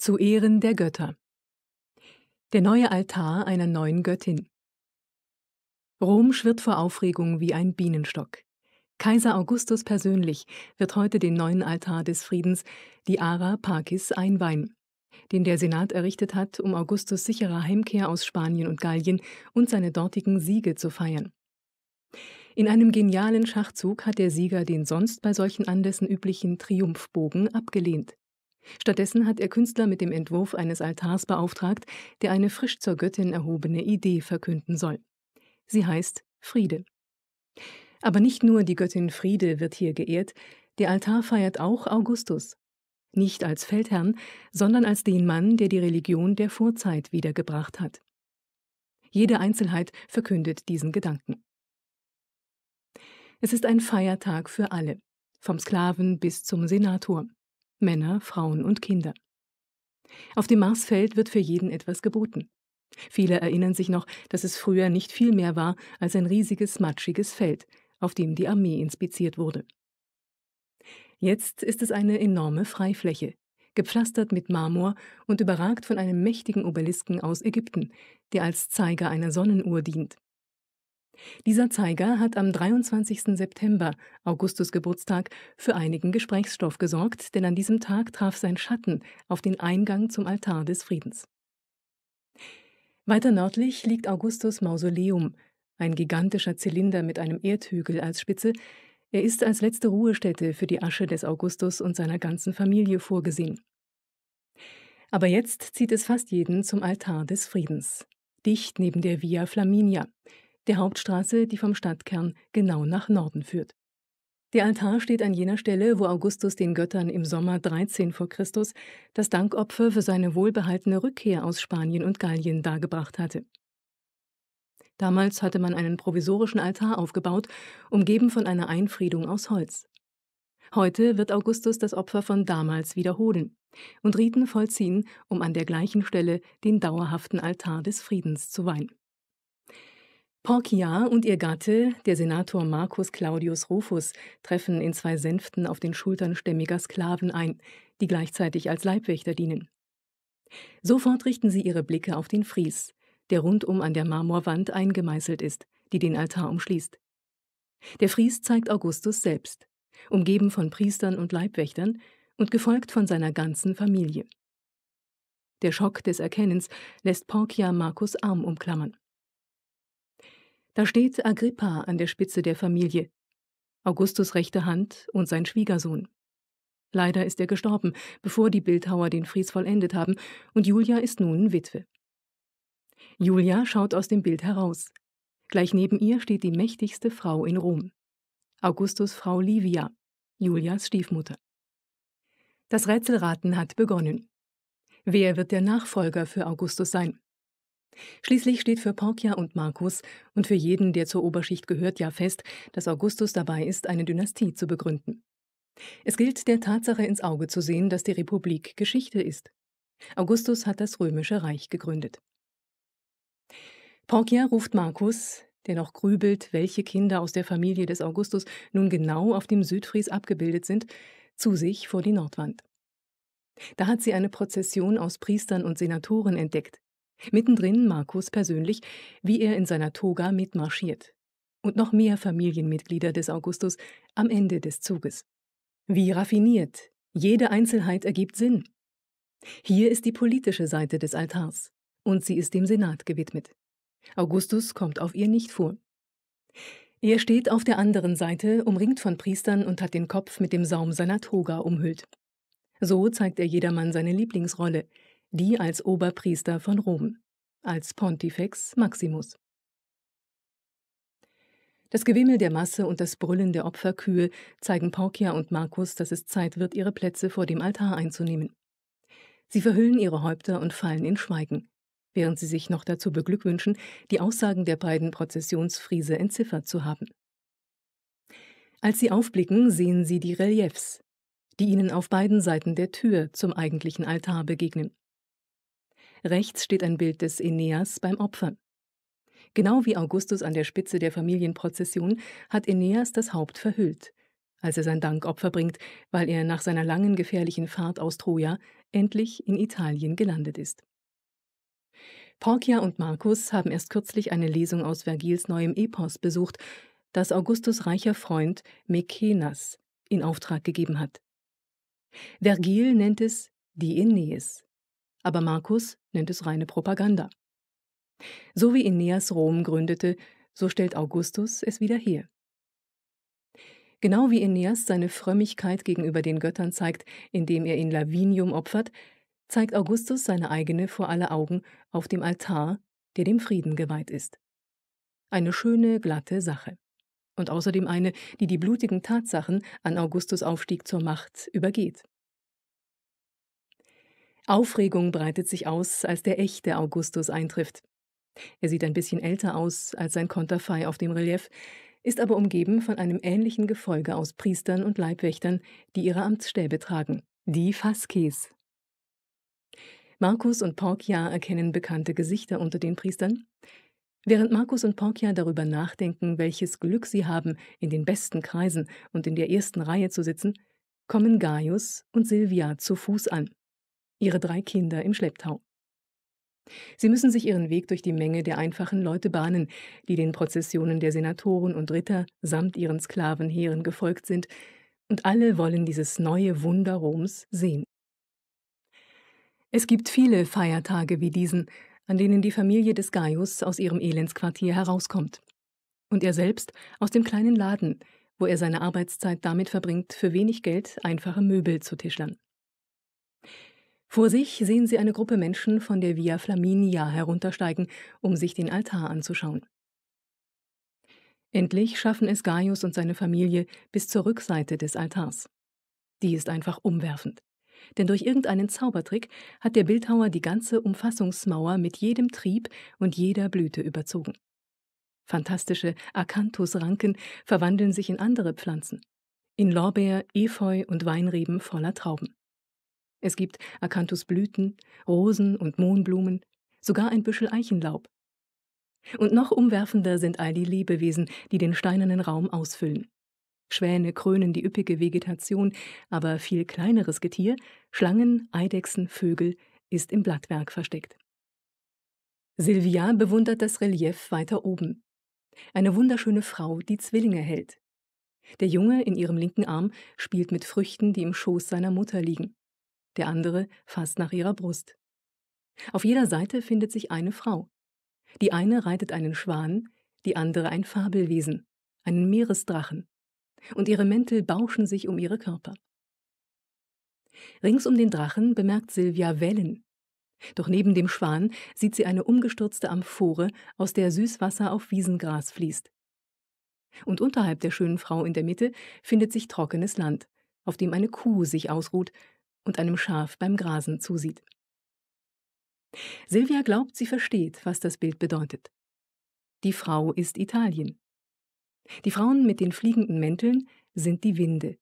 zu Ehren der Götter. Der neue Altar einer neuen Göttin. Rom schwirrt vor Aufregung wie ein Bienenstock. Kaiser Augustus persönlich wird heute den neuen Altar des Friedens, die Ara Pacis, einweihen, den der Senat errichtet hat, um Augustus sicherer Heimkehr aus Spanien und Gallien und seine dortigen Siege zu feiern. In einem genialen Schachzug hat der Sieger den sonst bei solchen Anlässen üblichen Triumphbogen abgelehnt. Stattdessen hat er Künstler mit dem Entwurf eines Altars beauftragt, der eine frisch zur Göttin erhobene Idee verkünden soll. Sie heißt Friede. Aber nicht nur die Göttin Friede wird hier geehrt, der Altar feiert auch Augustus. Nicht als Feldherrn, sondern als den Mann, der die Religion der Vorzeit wiedergebracht hat. Jede Einzelheit verkündet diesen Gedanken. Es ist ein Feiertag für alle, vom Sklaven bis zum Senator. Männer, Frauen und Kinder. Auf dem Marsfeld wird für jeden etwas geboten. Viele erinnern sich noch, dass es früher nicht viel mehr war als ein riesiges, matschiges Feld, auf dem die Armee inspiziert wurde. Jetzt ist es eine enorme Freifläche, gepflastert mit Marmor und überragt von einem mächtigen Obelisken aus Ägypten, der als Zeiger einer Sonnenuhr dient dieser Zeiger hat am 23. September, Augustus Geburtstag, für einigen Gesprächsstoff gesorgt, denn an diesem Tag traf sein Schatten auf den Eingang zum Altar des Friedens. Weiter nördlich liegt Augustus Mausoleum, ein gigantischer Zylinder mit einem Erdhügel als Spitze. Er ist als letzte Ruhestätte für die Asche des Augustus und seiner ganzen Familie vorgesehen. Aber jetzt zieht es fast jeden zum Altar des Friedens, dicht neben der Via Flaminia, der Hauptstraße, die vom Stadtkern genau nach Norden führt. Der Altar steht an jener Stelle, wo Augustus den Göttern im Sommer 13 vor Christus das Dankopfer für seine wohlbehaltene Rückkehr aus Spanien und Gallien dargebracht hatte. Damals hatte man einen provisorischen Altar aufgebaut, umgeben von einer Einfriedung aus Holz. Heute wird Augustus das Opfer von damals wiederholen und Riten vollziehen, um an der gleichen Stelle den dauerhaften Altar des Friedens zu weihen. Porcia und ihr Gatte, der Senator Marcus Claudius Rufus, treffen in zwei Sänften auf den Schultern stämmiger Sklaven ein, die gleichzeitig als Leibwächter dienen. Sofort richten sie ihre Blicke auf den Fries, der rundum an der Marmorwand eingemeißelt ist, die den Altar umschließt. Der Fries zeigt Augustus selbst, umgeben von Priestern und Leibwächtern und gefolgt von seiner ganzen Familie. Der Schock des Erkennens lässt Porcia Marcus Arm umklammern. Da steht Agrippa an der Spitze der Familie, Augustus rechte Hand und sein Schwiegersohn. Leider ist er gestorben, bevor die Bildhauer den Fries vollendet haben, und Julia ist nun Witwe. Julia schaut aus dem Bild heraus. Gleich neben ihr steht die mächtigste Frau in Rom. Augustus Frau Livia, Julias Stiefmutter. Das Rätselraten hat begonnen. Wer wird der Nachfolger für Augustus sein? Schließlich steht für Porcia und Markus und für jeden, der zur Oberschicht gehört, ja fest, dass Augustus dabei ist, eine Dynastie zu begründen. Es gilt der Tatsache ins Auge zu sehen, dass die Republik Geschichte ist. Augustus hat das römische Reich gegründet. Porcia ruft Markus, der noch grübelt, welche Kinder aus der Familie des Augustus nun genau auf dem Südfries abgebildet sind, zu sich vor die Nordwand. Da hat sie eine Prozession aus Priestern und Senatoren entdeckt, Mittendrin Markus persönlich, wie er in seiner Toga mitmarschiert. Und noch mehr Familienmitglieder des Augustus am Ende des Zuges. Wie raffiniert. Jede Einzelheit ergibt Sinn. Hier ist die politische Seite des Altars und sie ist dem Senat gewidmet. Augustus kommt auf ihr nicht vor. Er steht auf der anderen Seite, umringt von Priestern und hat den Kopf mit dem Saum seiner Toga umhüllt. So zeigt er jedermann seine Lieblingsrolle, die als Oberpriester von Rom, als Pontifex Maximus. Das Gewimmel der Masse und das Brüllen der Opferkühe zeigen Porcia und Markus, dass es Zeit wird, ihre Plätze vor dem Altar einzunehmen. Sie verhüllen ihre Häupter und fallen in Schweigen, während sie sich noch dazu beglückwünschen, die Aussagen der beiden Prozessionsfriese entziffert zu haben. Als sie aufblicken, sehen sie die Reliefs, die ihnen auf beiden Seiten der Tür zum eigentlichen Altar begegnen. Rechts steht ein Bild des Aeneas beim Opfern. Genau wie Augustus an der Spitze der Familienprozession hat Aeneas das Haupt verhüllt, als er sein Dankopfer bringt, weil er nach seiner langen gefährlichen Fahrt aus Troja endlich in Italien gelandet ist. Porcia und Markus haben erst kürzlich eine Lesung aus Vergils neuem Epos besucht, das Augustus reicher Freund Mekenas in Auftrag gegeben hat. Vergil nennt es die Aeneis aber Markus nennt es reine Propaganda. So wie Aeneas Rom gründete, so stellt Augustus es wieder her. Genau wie Aeneas seine Frömmigkeit gegenüber den Göttern zeigt, indem er in Lavinium opfert, zeigt Augustus seine eigene vor aller Augen auf dem Altar, der dem Frieden geweiht ist. Eine schöne, glatte Sache. Und außerdem eine, die die blutigen Tatsachen an Augustus Aufstieg zur Macht übergeht. Aufregung breitet sich aus, als der echte Augustus eintrifft. Er sieht ein bisschen älter aus als sein Konterfei auf dem Relief, ist aber umgeben von einem ähnlichen Gefolge aus Priestern und Leibwächtern, die ihre Amtsstäbe tragen, die Faskes. Markus und Porcia erkennen bekannte Gesichter unter den Priestern. Während Markus und Porcia darüber nachdenken, welches Glück sie haben, in den besten Kreisen und in der ersten Reihe zu sitzen, kommen Gaius und Silvia zu Fuß an ihre drei Kinder im Schlepptau. Sie müssen sich ihren Weg durch die Menge der einfachen Leute bahnen, die den Prozessionen der Senatoren und Ritter samt ihren Sklavenheeren gefolgt sind, und alle wollen dieses neue Wunder Roms sehen. Es gibt viele Feiertage wie diesen, an denen die Familie des Gaius aus ihrem Elendsquartier herauskommt. Und er selbst aus dem kleinen Laden, wo er seine Arbeitszeit damit verbringt, für wenig Geld einfache Möbel zu tischlern. Vor sich sehen sie eine Gruppe Menschen von der Via Flaminia heruntersteigen, um sich den Altar anzuschauen. Endlich schaffen es Gaius und seine Familie bis zur Rückseite des Altars. Die ist einfach umwerfend. Denn durch irgendeinen Zaubertrick hat der Bildhauer die ganze Umfassungsmauer mit jedem Trieb und jeder Blüte überzogen. Fantastische Akanthusranken verwandeln sich in andere Pflanzen, in Lorbeer, Efeu und Weinreben voller Trauben. Es gibt Akanthusblüten, Rosen und Mohnblumen, sogar ein Büschel Eichenlaub. Und noch umwerfender sind all die Lebewesen, die den steinernen Raum ausfüllen. Schwäne krönen die üppige Vegetation, aber viel kleineres Getier, Schlangen, Eidechsen, Vögel, ist im Blattwerk versteckt. Sylvia bewundert das Relief weiter oben. Eine wunderschöne Frau, die Zwillinge hält. Der Junge in ihrem linken Arm spielt mit Früchten, die im Schoß seiner Mutter liegen der andere fast nach ihrer Brust. Auf jeder Seite findet sich eine Frau. Die eine reitet einen Schwan, die andere ein Fabelwesen, einen Meeresdrachen, und ihre Mäntel bauschen sich um ihre Körper. Rings um den Drachen bemerkt Silvia Wellen. Doch neben dem Schwan sieht sie eine umgestürzte Amphore, aus der Süßwasser auf Wiesengras fließt. Und unterhalb der schönen Frau in der Mitte findet sich trockenes Land, auf dem eine Kuh sich ausruht und einem Schaf beim Grasen zusieht. Silvia glaubt, sie versteht, was das Bild bedeutet. Die Frau ist Italien. Die Frauen mit den fliegenden Mänteln sind die Winde.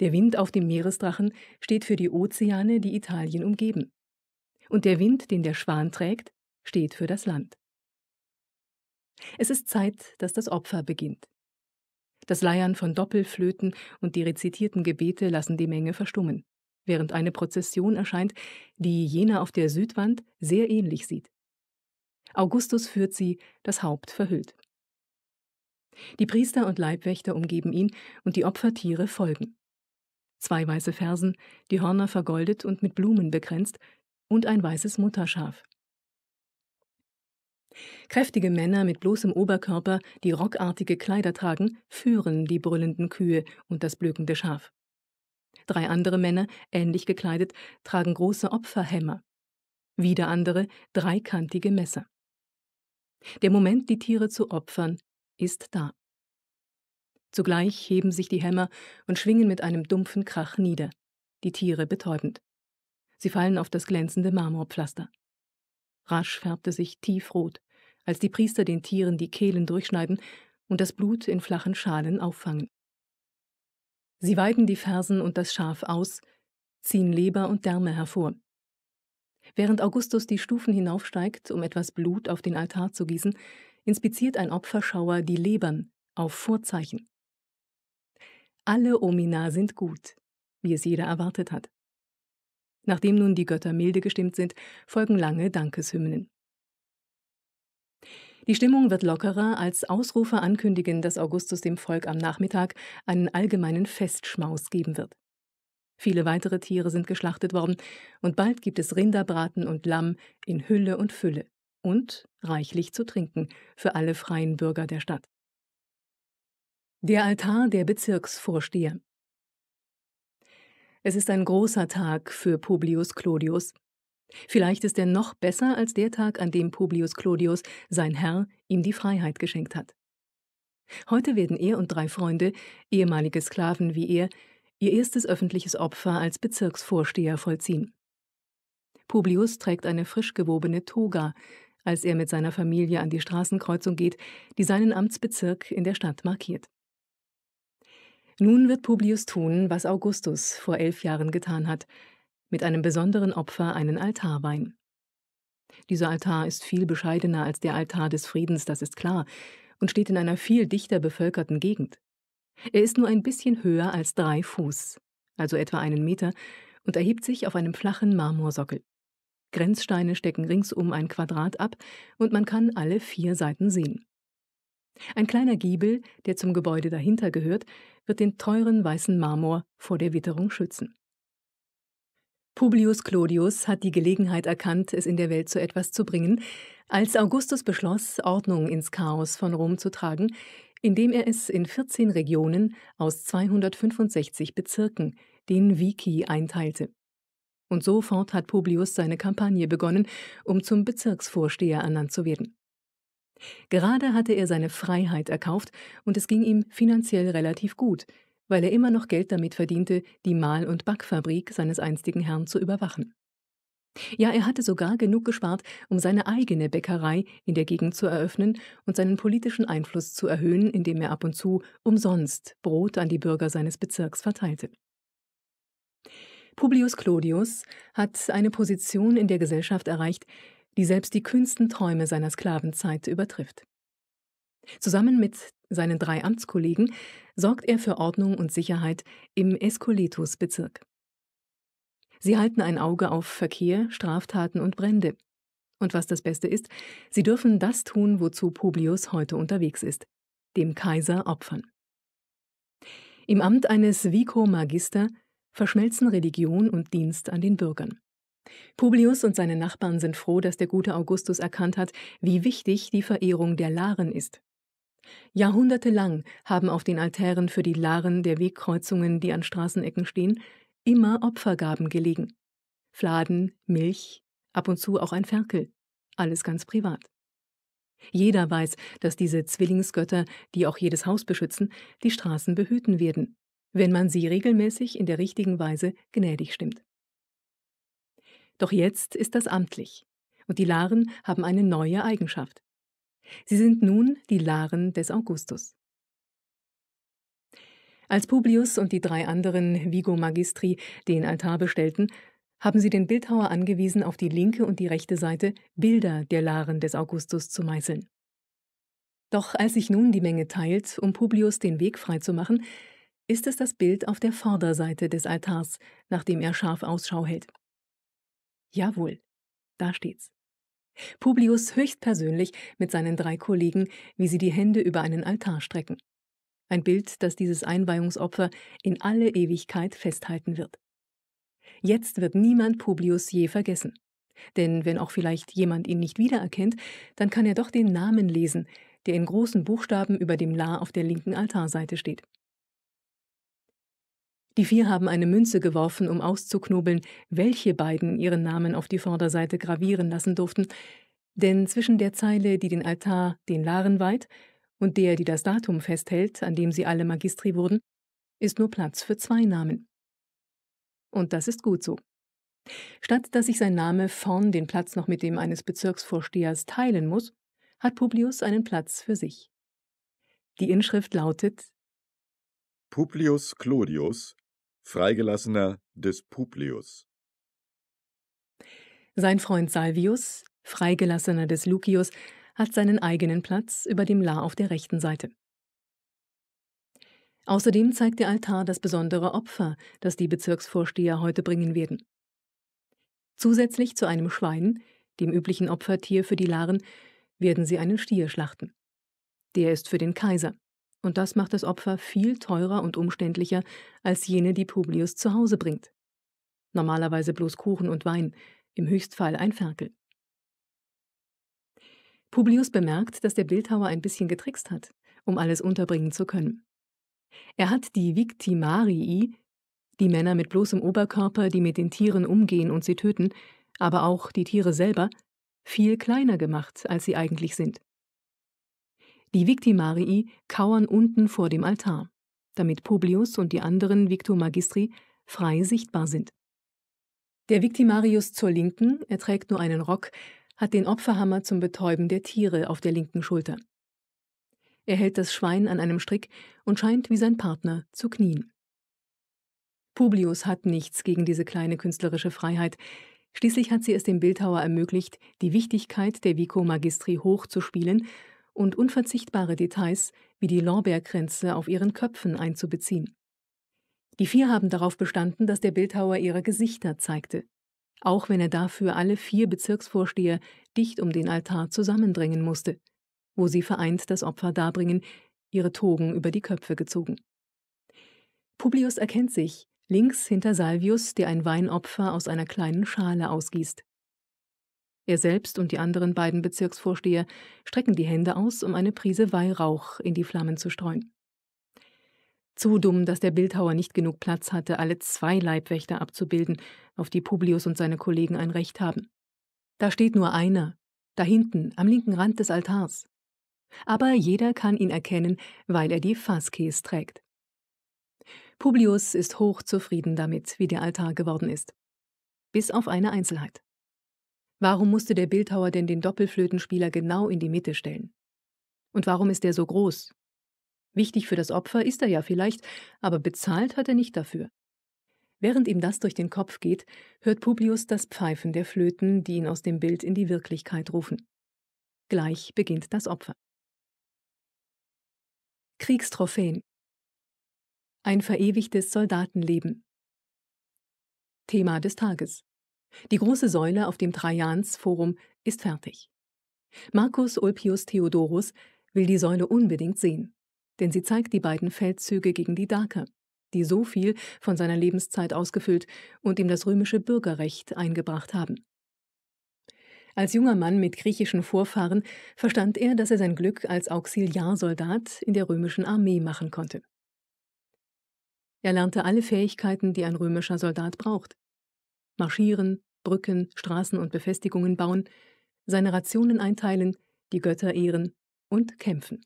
Der Wind auf dem Meeresdrachen steht für die Ozeane, die Italien umgeben. Und der Wind, den der Schwan trägt, steht für das Land. Es ist Zeit, dass das Opfer beginnt. Das Leiern von Doppelflöten und die rezitierten Gebete lassen die Menge verstummen während eine Prozession erscheint, die jener auf der Südwand sehr ähnlich sieht. Augustus führt sie, das Haupt verhüllt. Die Priester und Leibwächter umgeben ihn und die Opfertiere folgen. Zwei weiße Fersen, die Hörner vergoldet und mit Blumen bekränzt, und ein weißes Mutterschaf. Kräftige Männer mit bloßem Oberkörper, die rockartige Kleider tragen, führen die brüllenden Kühe und das blökende Schaf. Drei andere Männer, ähnlich gekleidet, tragen große Opferhämmer. Wieder andere dreikantige Messer. Der Moment, die Tiere zu opfern, ist da. Zugleich heben sich die Hämmer und schwingen mit einem dumpfen Krach nieder, die Tiere betäubend. Sie fallen auf das glänzende Marmorpflaster. Rasch färbte sich tiefrot, als die Priester den Tieren die Kehlen durchschneiden und das Blut in flachen Schalen auffangen. Sie weiden die Fersen und das Schaf aus, ziehen Leber und Därme hervor. Während Augustus die Stufen hinaufsteigt, um etwas Blut auf den Altar zu gießen, inspiziert ein Opferschauer die Lebern auf Vorzeichen. Alle Omina sind gut, wie es jeder erwartet hat. Nachdem nun die Götter milde gestimmt sind, folgen lange Dankeshymnen. Die Stimmung wird lockerer, als Ausrufer ankündigen, dass Augustus dem Volk am Nachmittag einen allgemeinen Festschmaus geben wird. Viele weitere Tiere sind geschlachtet worden, und bald gibt es Rinderbraten und Lamm in Hülle und Fülle und reichlich zu trinken für alle freien Bürger der Stadt. Der Altar der Bezirksvorsteher. Es ist ein großer Tag für Publius Clodius, Vielleicht ist er noch besser als der Tag, an dem Publius Clodius, sein Herr, ihm die Freiheit geschenkt hat. Heute werden er und drei Freunde, ehemalige Sklaven wie er, ihr erstes öffentliches Opfer als Bezirksvorsteher vollziehen. Publius trägt eine frisch gewobene Toga, als er mit seiner Familie an die Straßenkreuzung geht, die seinen Amtsbezirk in der Stadt markiert. Nun wird Publius tun, was Augustus vor elf Jahren getan hat, mit einem besonderen Opfer einen Altarwein. Dieser Altar ist viel bescheidener als der Altar des Friedens, das ist klar, und steht in einer viel dichter bevölkerten Gegend. Er ist nur ein bisschen höher als drei Fuß, also etwa einen Meter, und erhebt sich auf einem flachen Marmorsockel. Grenzsteine stecken ringsum ein Quadrat ab und man kann alle vier Seiten sehen. Ein kleiner Giebel, der zum Gebäude dahinter gehört, wird den teuren weißen Marmor vor der Witterung schützen. Publius Clodius hat die Gelegenheit erkannt, es in der Welt zu etwas zu bringen, als Augustus beschloss, Ordnung ins Chaos von Rom zu tragen, indem er es in 14 Regionen aus 265 Bezirken, den Vici, einteilte. Und sofort hat Publius seine Kampagne begonnen, um zum Bezirksvorsteher ernannt zu werden. Gerade hatte er seine Freiheit erkauft und es ging ihm finanziell relativ gut – weil er immer noch Geld damit verdiente, die Mahl- und Backfabrik seines einstigen Herrn zu überwachen. Ja, er hatte sogar genug gespart, um seine eigene Bäckerei in der Gegend zu eröffnen und seinen politischen Einfluss zu erhöhen, indem er ab und zu umsonst Brot an die Bürger seines Bezirks verteilte. Publius Clodius hat eine Position in der Gesellschaft erreicht, die selbst die kühnsten Träume seiner Sklavenzeit übertrifft. Zusammen mit seinen drei Amtskollegen sorgt er für Ordnung und Sicherheit im Escoletus-Bezirk. Sie halten ein Auge auf Verkehr, Straftaten und Brände. Und was das Beste ist, sie dürfen das tun, wozu Publius heute unterwegs ist, dem Kaiser opfern. Im Amt eines Vico Magister verschmelzen Religion und Dienst an den Bürgern. Publius und seine Nachbarn sind froh, dass der gute Augustus erkannt hat, wie wichtig die Verehrung der Laren ist. Jahrhundertelang haben auf den Altären für die Laren der Wegkreuzungen, die an Straßenecken stehen, immer Opfergaben gelegen. Fladen, Milch, ab und zu auch ein Ferkel. Alles ganz privat. Jeder weiß, dass diese Zwillingsgötter, die auch jedes Haus beschützen, die Straßen behüten werden, wenn man sie regelmäßig in der richtigen Weise gnädig stimmt. Doch jetzt ist das amtlich, und die Laren haben eine neue Eigenschaft. Sie sind nun die Laren des Augustus. Als Publius und die drei anderen Vigo Magistri den Altar bestellten, haben sie den Bildhauer angewiesen, auf die linke und die rechte Seite Bilder der Laren des Augustus zu meißeln. Doch als sich nun die Menge teilt, um Publius den Weg freizumachen, ist es das Bild auf der Vorderseite des Altars, nach dem er scharf Ausschau hält. Jawohl, da steht's. Publius höchstpersönlich mit seinen drei Kollegen, wie sie die Hände über einen Altar strecken. Ein Bild, das dieses Einweihungsopfer in alle Ewigkeit festhalten wird. Jetzt wird niemand Publius je vergessen. Denn wenn auch vielleicht jemand ihn nicht wiedererkennt, dann kann er doch den Namen lesen, der in großen Buchstaben über dem La auf der linken Altarseite steht. Die vier haben eine Münze geworfen, um auszuknobeln, welche beiden ihren Namen auf die Vorderseite gravieren lassen durften, denn zwischen der Zeile, die den Altar, den Laren weiht, und der, die das Datum festhält, an dem sie alle Magistri wurden, ist nur Platz für zwei Namen. Und das ist gut so. Statt dass sich sein Name vorn den Platz noch mit dem eines Bezirksvorstehers teilen muss, hat Publius einen Platz für sich. Die Inschrift lautet Publius Clodius Freigelassener des Publius. Sein Freund Salvius, Freigelassener des Lucius, hat seinen eigenen Platz über dem La auf der rechten Seite. Außerdem zeigt der Altar das besondere Opfer, das die Bezirksvorsteher heute bringen werden. Zusätzlich zu einem Schwein, dem üblichen Opfertier für die Laren, werden sie einen Stier schlachten. Der ist für den Kaiser. Und das macht das Opfer viel teurer und umständlicher als jene, die Publius zu Hause bringt. Normalerweise bloß Kuchen und Wein, im Höchstfall ein Ferkel. Publius bemerkt, dass der Bildhauer ein bisschen getrickst hat, um alles unterbringen zu können. Er hat die Victimarii, die Männer mit bloßem Oberkörper, die mit den Tieren umgehen und sie töten, aber auch die Tiere selber, viel kleiner gemacht, als sie eigentlich sind. Die Victimarii kauern unten vor dem Altar, damit Publius und die anderen Victor Magistri frei sichtbar sind. Der Victimarius zur Linken, er trägt nur einen Rock, hat den Opferhammer zum Betäuben der Tiere auf der linken Schulter. Er hält das Schwein an einem Strick und scheint wie sein Partner zu knien. Publius hat nichts gegen diese kleine künstlerische Freiheit. Schließlich hat sie es dem Bildhauer ermöglicht, die Wichtigkeit der Vico Magistri hochzuspielen und unverzichtbare Details wie die Lorbeerkränze auf ihren Köpfen einzubeziehen. Die vier haben darauf bestanden, dass der Bildhauer ihre Gesichter zeigte, auch wenn er dafür alle vier Bezirksvorsteher dicht um den Altar zusammendrängen musste, wo sie vereint das Opfer darbringen, ihre Togen über die Köpfe gezogen. Publius erkennt sich, links hinter Salvius, der ein Weinopfer aus einer kleinen Schale ausgießt. Er selbst und die anderen beiden Bezirksvorsteher strecken die Hände aus, um eine Prise Weihrauch in die Flammen zu streuen. Zu dumm, dass der Bildhauer nicht genug Platz hatte, alle zwei Leibwächter abzubilden, auf die Publius und seine Kollegen ein Recht haben. Da steht nur einer, da hinten, am linken Rand des Altars. Aber jeder kann ihn erkennen, weil er die Fasces trägt. Publius ist hochzufrieden damit, wie der Altar geworden ist. Bis auf eine Einzelheit. Warum musste der Bildhauer denn den Doppelflötenspieler genau in die Mitte stellen? Und warum ist er so groß? Wichtig für das Opfer ist er ja vielleicht, aber bezahlt hat er nicht dafür. Während ihm das durch den Kopf geht, hört Publius das Pfeifen der Flöten, die ihn aus dem Bild in die Wirklichkeit rufen. Gleich beginnt das Opfer. Kriegstrophäen. Ein verewigtes Soldatenleben. Thema des Tages. Die große Säule auf dem Trajansforum ist fertig. Marcus Ulpius Theodorus will die Säule unbedingt sehen, denn sie zeigt die beiden Feldzüge gegen die Daker, die so viel von seiner Lebenszeit ausgefüllt und ihm das römische Bürgerrecht eingebracht haben. Als junger Mann mit griechischen Vorfahren verstand er, dass er sein Glück als Auxiliarsoldat in der römischen Armee machen konnte. Er lernte alle Fähigkeiten, die ein römischer Soldat braucht. Marschieren, Brücken, Straßen und Befestigungen bauen, seine Rationen einteilen, die Götter ehren und kämpfen.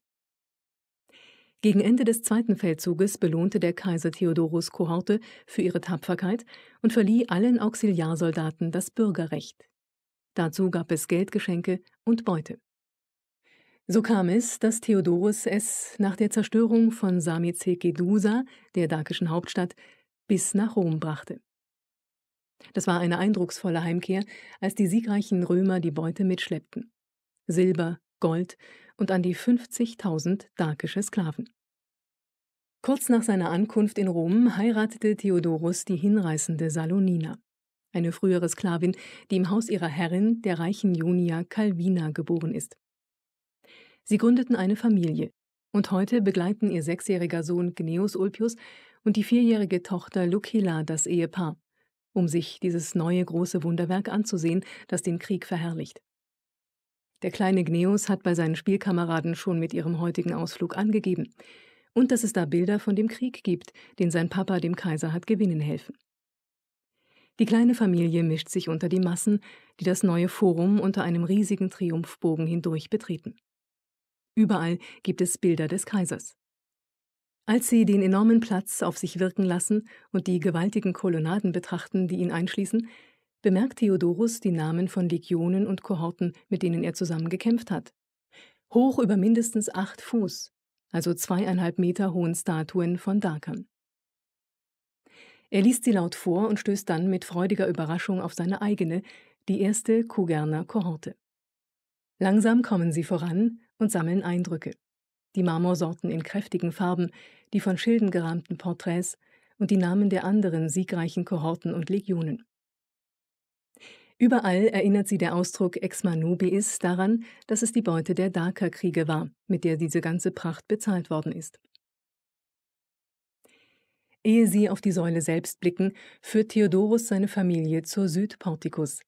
Gegen Ende des Zweiten Feldzuges belohnte der Kaiser Theodorus Kohorte für ihre Tapferkeit und verlieh allen Auxiliarsoldaten das Bürgerrecht. Dazu gab es Geldgeschenke und Beute. So kam es, dass Theodorus es nach der Zerstörung von Samizeke der dakischen Hauptstadt, bis nach Rom brachte. Das war eine eindrucksvolle Heimkehr, als die siegreichen Römer die Beute mitschleppten. Silber, Gold und an die 50.000 dakische Sklaven. Kurz nach seiner Ankunft in Rom heiratete Theodorus die hinreißende Salonina, eine frühere Sklavin, die im Haus ihrer Herrin, der reichen Junia Calvina, geboren ist. Sie gründeten eine Familie, und heute begleiten ihr sechsjähriger Sohn Gneus Ulpius und die vierjährige Tochter Lucilla das Ehepaar, um sich dieses neue große Wunderwerk anzusehen, das den Krieg verherrlicht. Der kleine Gneus hat bei seinen Spielkameraden schon mit ihrem heutigen Ausflug angegeben. Und dass es da Bilder von dem Krieg gibt, den sein Papa dem Kaiser hat gewinnen helfen. Die kleine Familie mischt sich unter die Massen, die das neue Forum unter einem riesigen Triumphbogen hindurch betreten. Überall gibt es Bilder des Kaisers. Als sie den enormen Platz auf sich wirken lassen und die gewaltigen Kolonnaden betrachten, die ihn einschließen, bemerkt Theodorus die Namen von Legionen und Kohorten, mit denen er zusammen gekämpft hat. Hoch über mindestens acht Fuß, also zweieinhalb Meter hohen Statuen von Dakern. Er liest sie laut vor und stößt dann mit freudiger Überraschung auf seine eigene, die erste Kugerner Kohorte. Langsam kommen sie voran und sammeln Eindrücke die Marmorsorten in kräftigen Farben, die von Schilden gerahmten Porträts und die Namen der anderen siegreichen Kohorten und Legionen. Überall erinnert sie der Ausdruck Ex Manubiis daran, dass es die Beute der Dakerkriege war, mit der diese ganze Pracht bezahlt worden ist. Ehe sie auf die Säule selbst blicken, führt Theodorus seine Familie zur Südportikus,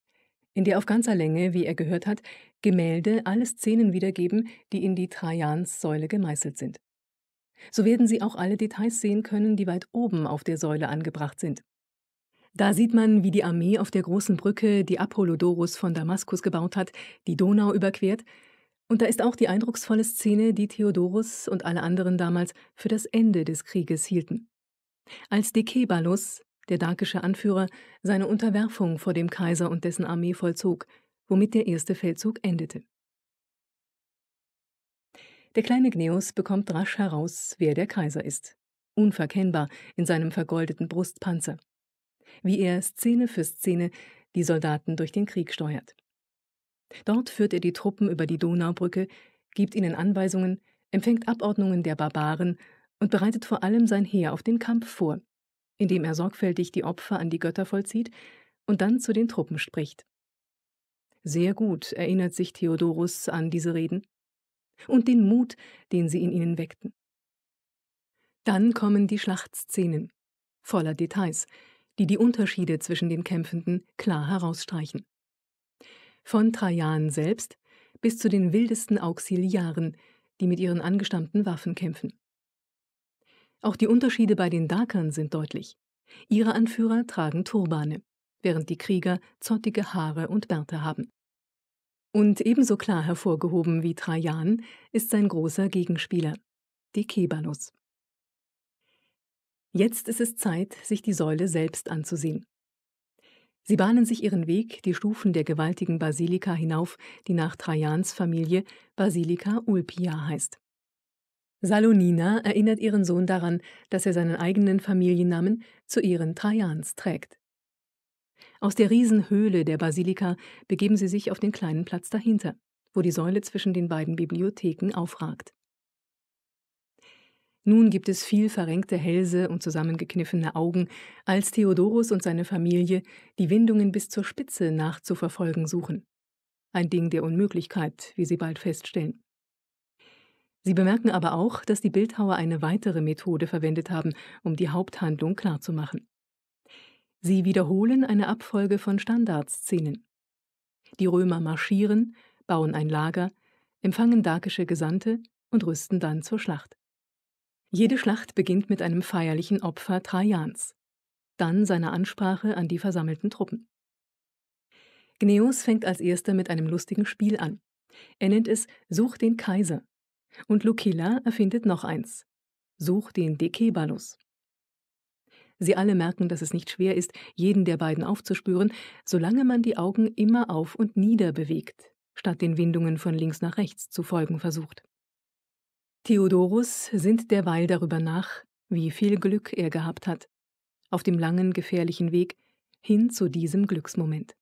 in der auf ganzer Länge, wie er gehört hat, Gemälde alle Szenen wiedergeben, die in die Trajanssäule gemeißelt sind. So werden Sie auch alle Details sehen können, die weit oben auf der Säule angebracht sind. Da sieht man, wie die Armee auf der großen Brücke, die Apollodorus von Damaskus gebaut hat, die Donau überquert, und da ist auch die eindrucksvolle Szene, die Theodorus und alle anderen damals für das Ende des Krieges hielten. Als Dekebalus, der dakische Anführer, seine Unterwerfung vor dem Kaiser und dessen Armee vollzog, womit der erste Feldzug endete. Der kleine Gneus bekommt rasch heraus, wer der Kaiser ist. Unverkennbar in seinem vergoldeten Brustpanzer. Wie er Szene für Szene die Soldaten durch den Krieg steuert. Dort führt er die Truppen über die Donaubrücke, gibt ihnen Anweisungen, empfängt Abordnungen der Barbaren und bereitet vor allem sein Heer auf den Kampf vor, indem er sorgfältig die Opfer an die Götter vollzieht und dann zu den Truppen spricht. Sehr gut erinnert sich Theodorus an diese Reden und den Mut, den sie in ihnen weckten. Dann kommen die Schlachtszenen, voller Details, die die Unterschiede zwischen den Kämpfenden klar herausstreichen. Von Trajan selbst bis zu den wildesten Auxiliaren, die mit ihren angestammten Waffen kämpfen. Auch die Unterschiede bei den Dakern sind deutlich. Ihre Anführer tragen Turbane, während die Krieger zottige Haare und Bärte haben. Und ebenso klar hervorgehoben wie Trajan ist sein großer Gegenspieler, die Kebalus. Jetzt ist es Zeit, sich die Säule selbst anzusehen. Sie bahnen sich ihren Weg die Stufen der gewaltigen Basilika hinauf, die nach Trajans Familie Basilika Ulpia heißt. Salonina erinnert ihren Sohn daran, dass er seinen eigenen Familiennamen zu ihren Trajans trägt. Aus der Riesenhöhle der Basilika begeben sie sich auf den kleinen Platz dahinter, wo die Säule zwischen den beiden Bibliotheken aufragt. Nun gibt es viel verrenkte Hälse und zusammengekniffene Augen, als Theodorus und seine Familie die Windungen bis zur Spitze nachzuverfolgen suchen. Ein Ding der Unmöglichkeit, wie sie bald feststellen. Sie bemerken aber auch, dass die Bildhauer eine weitere Methode verwendet haben, um die Haupthandlung klarzumachen. Sie wiederholen eine Abfolge von Standardszenen. Die Römer marschieren, bauen ein Lager, empfangen dakische Gesandte und rüsten dann zur Schlacht. Jede Schlacht beginnt mit einem feierlichen Opfer Trajans, dann seiner Ansprache an die versammelten Truppen. Gneus fängt als erster mit einem lustigen Spiel an. Er nennt es Such den Kaiser und Lucilla erfindet noch eins. Such den Dekebalus. Sie alle merken, dass es nicht schwer ist, jeden der beiden aufzuspüren, solange man die Augen immer auf und nieder bewegt, statt den Windungen von links nach rechts zu folgen versucht. Theodorus sinnt derweil darüber nach, wie viel Glück er gehabt hat, auf dem langen, gefährlichen Weg hin zu diesem Glücksmoment.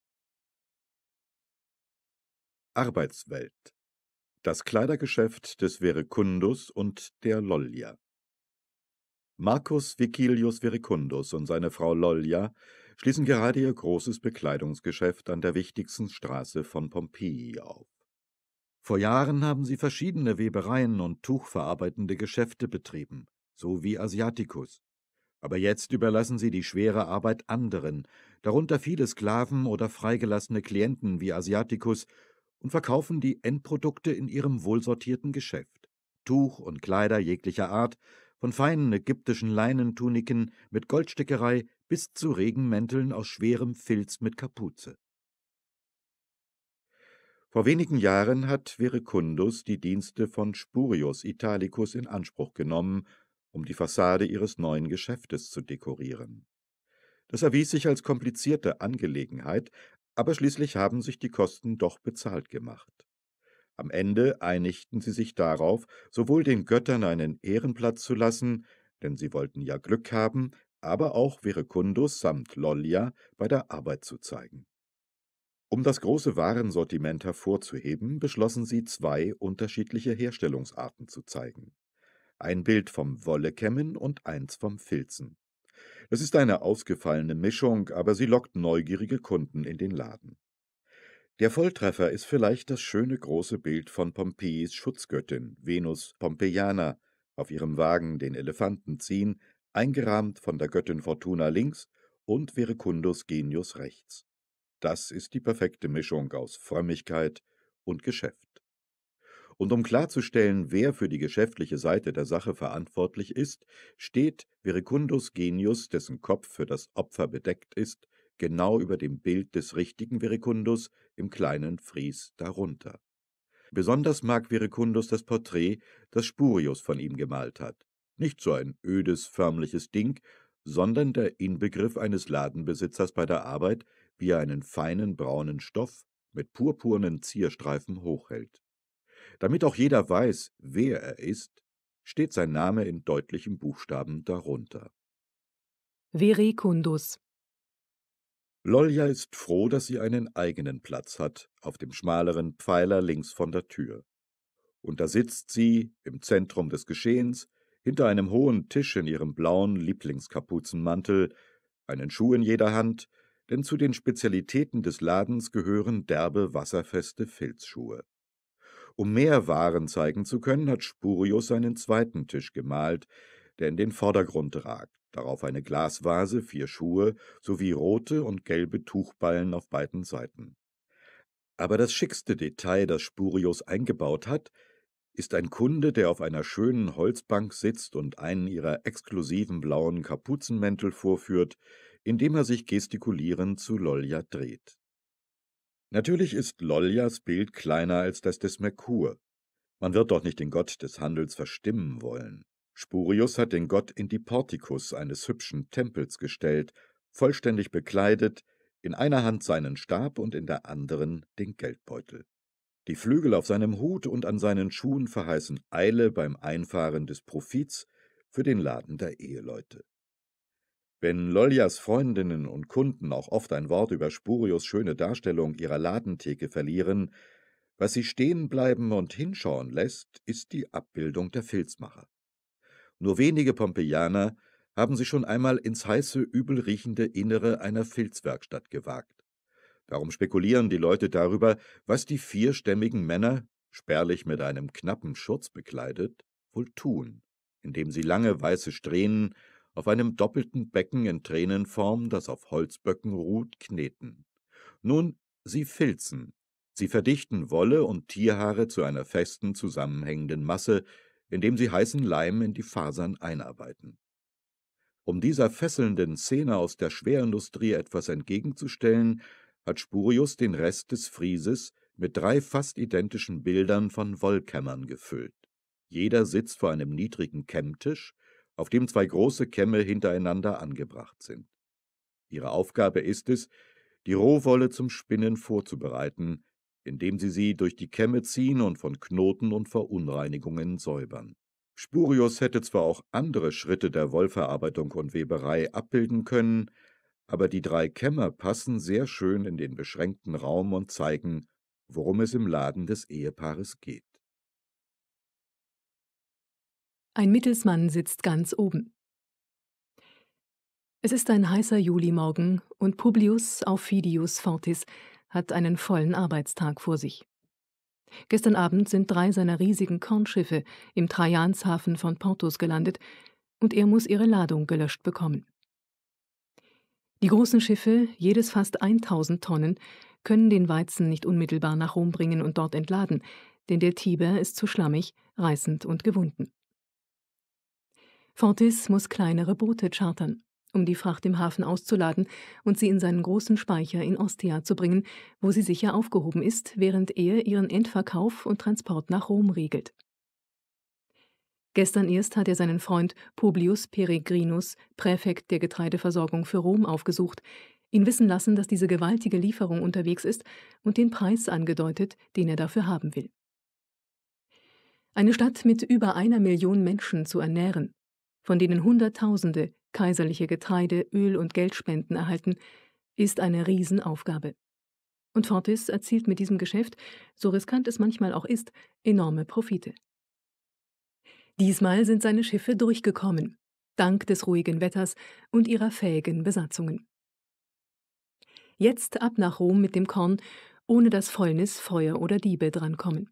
Arbeitswelt das Kleidergeschäft des Verecundus und der Lollia. Marcus Vicilius Verecundus und seine Frau Lollia schließen gerade ihr großes Bekleidungsgeschäft an der wichtigsten Straße von Pompeji auf. Vor Jahren haben sie verschiedene Webereien und tuchverarbeitende Geschäfte betrieben, so wie Asiaticus. Aber jetzt überlassen sie die schwere Arbeit anderen, darunter viele Sklaven oder freigelassene Klienten wie Asiaticus und verkaufen die Endprodukte in ihrem wohlsortierten Geschäft. Tuch und Kleider jeglicher Art, von feinen ägyptischen Leinentuniken mit Goldstickerei bis zu Regenmänteln aus schwerem Filz mit Kapuze. Vor wenigen Jahren hat Verecundus die Dienste von Spurius Italicus in Anspruch genommen, um die Fassade ihres neuen Geschäftes zu dekorieren. Das erwies sich als komplizierte Angelegenheit, aber schließlich haben sich die Kosten doch bezahlt gemacht. Am Ende einigten sie sich darauf, sowohl den Göttern einen Ehrenplatz zu lassen, denn sie wollten ja Glück haben, aber auch Verecundus samt Lollia bei der Arbeit zu zeigen. Um das große Warensortiment hervorzuheben, beschlossen sie zwei unterschiedliche Herstellungsarten zu zeigen. Ein Bild vom Wollekämmen und eins vom Filzen. Es ist eine ausgefallene Mischung, aber sie lockt neugierige Kunden in den Laden. Der Volltreffer ist vielleicht das schöne große Bild von Pompeis Schutzgöttin, Venus Pompeiana, auf ihrem Wagen den Elefanten ziehen, eingerahmt von der Göttin Fortuna links und Verecundus Genius rechts. Das ist die perfekte Mischung aus Frömmigkeit und Geschäft. Und um klarzustellen, wer für die geschäftliche Seite der Sache verantwortlich ist, steht Verecundus Genius, dessen Kopf für das Opfer bedeckt ist, genau über dem Bild des richtigen Verecundus im kleinen Fries darunter. Besonders mag Verecundus das Porträt, das Spurius von ihm gemalt hat. Nicht so ein ödes, förmliches Ding, sondern der Inbegriff eines Ladenbesitzers bei der Arbeit, wie er einen feinen braunen Stoff mit purpurnen Zierstreifen hochhält. Damit auch jeder weiß, wer er ist, steht sein Name in deutlichen Buchstaben darunter. Verecundus Lolja ist froh, dass sie einen eigenen Platz hat, auf dem schmaleren Pfeiler links von der Tür. Und da sitzt sie, im Zentrum des Geschehens, hinter einem hohen Tisch in ihrem blauen Lieblingskapuzenmantel, einen Schuh in jeder Hand, denn zu den Spezialitäten des Ladens gehören derbe, wasserfeste Filzschuhe. Um mehr Waren zeigen zu können, hat Spurius einen zweiten Tisch gemalt, der in den Vordergrund ragt, darauf eine Glasvase, vier Schuhe sowie rote und gelbe Tuchballen auf beiden Seiten. Aber das schickste Detail, das Spurius eingebaut hat, ist ein Kunde, der auf einer schönen Holzbank sitzt und einen ihrer exklusiven blauen Kapuzenmäntel vorführt, indem er sich gestikulierend zu Lolja dreht. Natürlich ist Loljas Bild kleiner als das des Merkur. Man wird doch nicht den Gott des Handels verstimmen wollen. Spurius hat den Gott in die Portikus eines hübschen Tempels gestellt, vollständig bekleidet, in einer Hand seinen Stab und in der anderen den Geldbeutel. Die Flügel auf seinem Hut und an seinen Schuhen verheißen Eile beim Einfahren des Profits für den Laden der Eheleute. Wenn Lollias Freundinnen und Kunden auch oft ein Wort über Spurios schöne Darstellung ihrer Ladentheke verlieren, was sie stehen bleiben und hinschauen lässt, ist die Abbildung der Filzmacher. Nur wenige Pompeianer haben sich schon einmal ins heiße, übelriechende Innere einer Filzwerkstatt gewagt. Darum spekulieren die Leute darüber, was die vierstämmigen Männer, spärlich mit einem knappen Schurz bekleidet, wohl tun, indem sie lange weiße Strähnen auf einem doppelten Becken in Tränenform, das auf Holzböcken ruht, kneten. Nun, sie filzen. Sie verdichten Wolle und Tierhaare zu einer festen, zusammenhängenden Masse, indem sie heißen Leim in die Fasern einarbeiten. Um dieser fesselnden Szene aus der Schwerindustrie etwas entgegenzustellen, hat Spurius den Rest des Frieses mit drei fast identischen Bildern von Wollkämmern gefüllt. Jeder sitzt vor einem niedrigen Kämmtisch, auf dem zwei große Kämme hintereinander angebracht sind. Ihre Aufgabe ist es, die Rohwolle zum Spinnen vorzubereiten, indem sie sie durch die Kämme ziehen und von Knoten und Verunreinigungen säubern. Spurius hätte zwar auch andere Schritte der Wollverarbeitung und Weberei abbilden können, aber die drei Kämmer passen sehr schön in den beschränkten Raum und zeigen, worum es im Laden des Ehepaares geht. Ein Mittelsmann sitzt ganz oben. Es ist ein heißer Julimorgen und Publius Aufidius Fortis hat einen vollen Arbeitstag vor sich. Gestern Abend sind drei seiner riesigen Kornschiffe im Trajanshafen von Portus gelandet und er muss ihre Ladung gelöscht bekommen. Die großen Schiffe, jedes fast 1000 Tonnen, können den Weizen nicht unmittelbar nach Rom bringen und dort entladen, denn der Tiber ist zu schlammig, reißend und gewunden. Fortis muss kleinere Boote chartern, um die Fracht im Hafen auszuladen und sie in seinen großen Speicher in Ostia zu bringen, wo sie sicher aufgehoben ist, während er ihren Endverkauf und Transport nach Rom regelt. Gestern erst hat er seinen Freund Publius Peregrinus, Präfekt der Getreideversorgung für Rom, aufgesucht, ihn wissen lassen, dass diese gewaltige Lieferung unterwegs ist und den Preis angedeutet, den er dafür haben will. Eine Stadt mit über einer Million Menschen zu ernähren, von denen Hunderttausende kaiserliche Getreide, Öl und Geldspenden erhalten, ist eine Riesenaufgabe. Und Fortis erzielt mit diesem Geschäft, so riskant es manchmal auch ist, enorme Profite. Diesmal sind seine Schiffe durchgekommen, dank des ruhigen Wetters und ihrer fähigen Besatzungen. Jetzt ab nach Rom mit dem Korn, ohne dass Fäulnis, Feuer oder Diebe drankommen.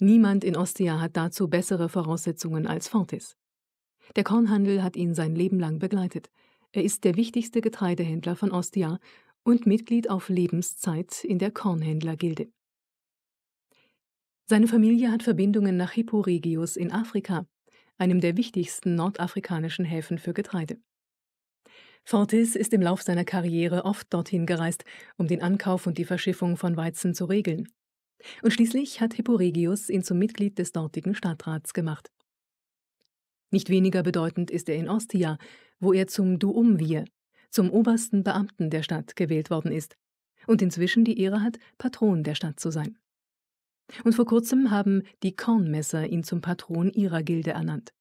Niemand in Ostia hat dazu bessere Voraussetzungen als Fortis. Der Kornhandel hat ihn sein Leben lang begleitet. Er ist der wichtigste Getreidehändler von Ostia und Mitglied auf Lebenszeit in der Kornhändlergilde. Seine Familie hat Verbindungen nach Hippo Regius in Afrika, einem der wichtigsten nordafrikanischen Häfen für Getreide. Fortis ist im Lauf seiner Karriere oft dorthin gereist, um den Ankauf und die Verschiffung von Weizen zu regeln. Und schließlich hat Hipporegius ihn zum Mitglied des dortigen Stadtrats gemacht. Nicht weniger bedeutend ist er in Ostia, wo er zum Duumvir, zum obersten Beamten der Stadt, gewählt worden ist und inzwischen die Ehre hat, Patron der Stadt zu sein. Und vor kurzem haben die Kornmesser ihn zum Patron ihrer Gilde ernannt.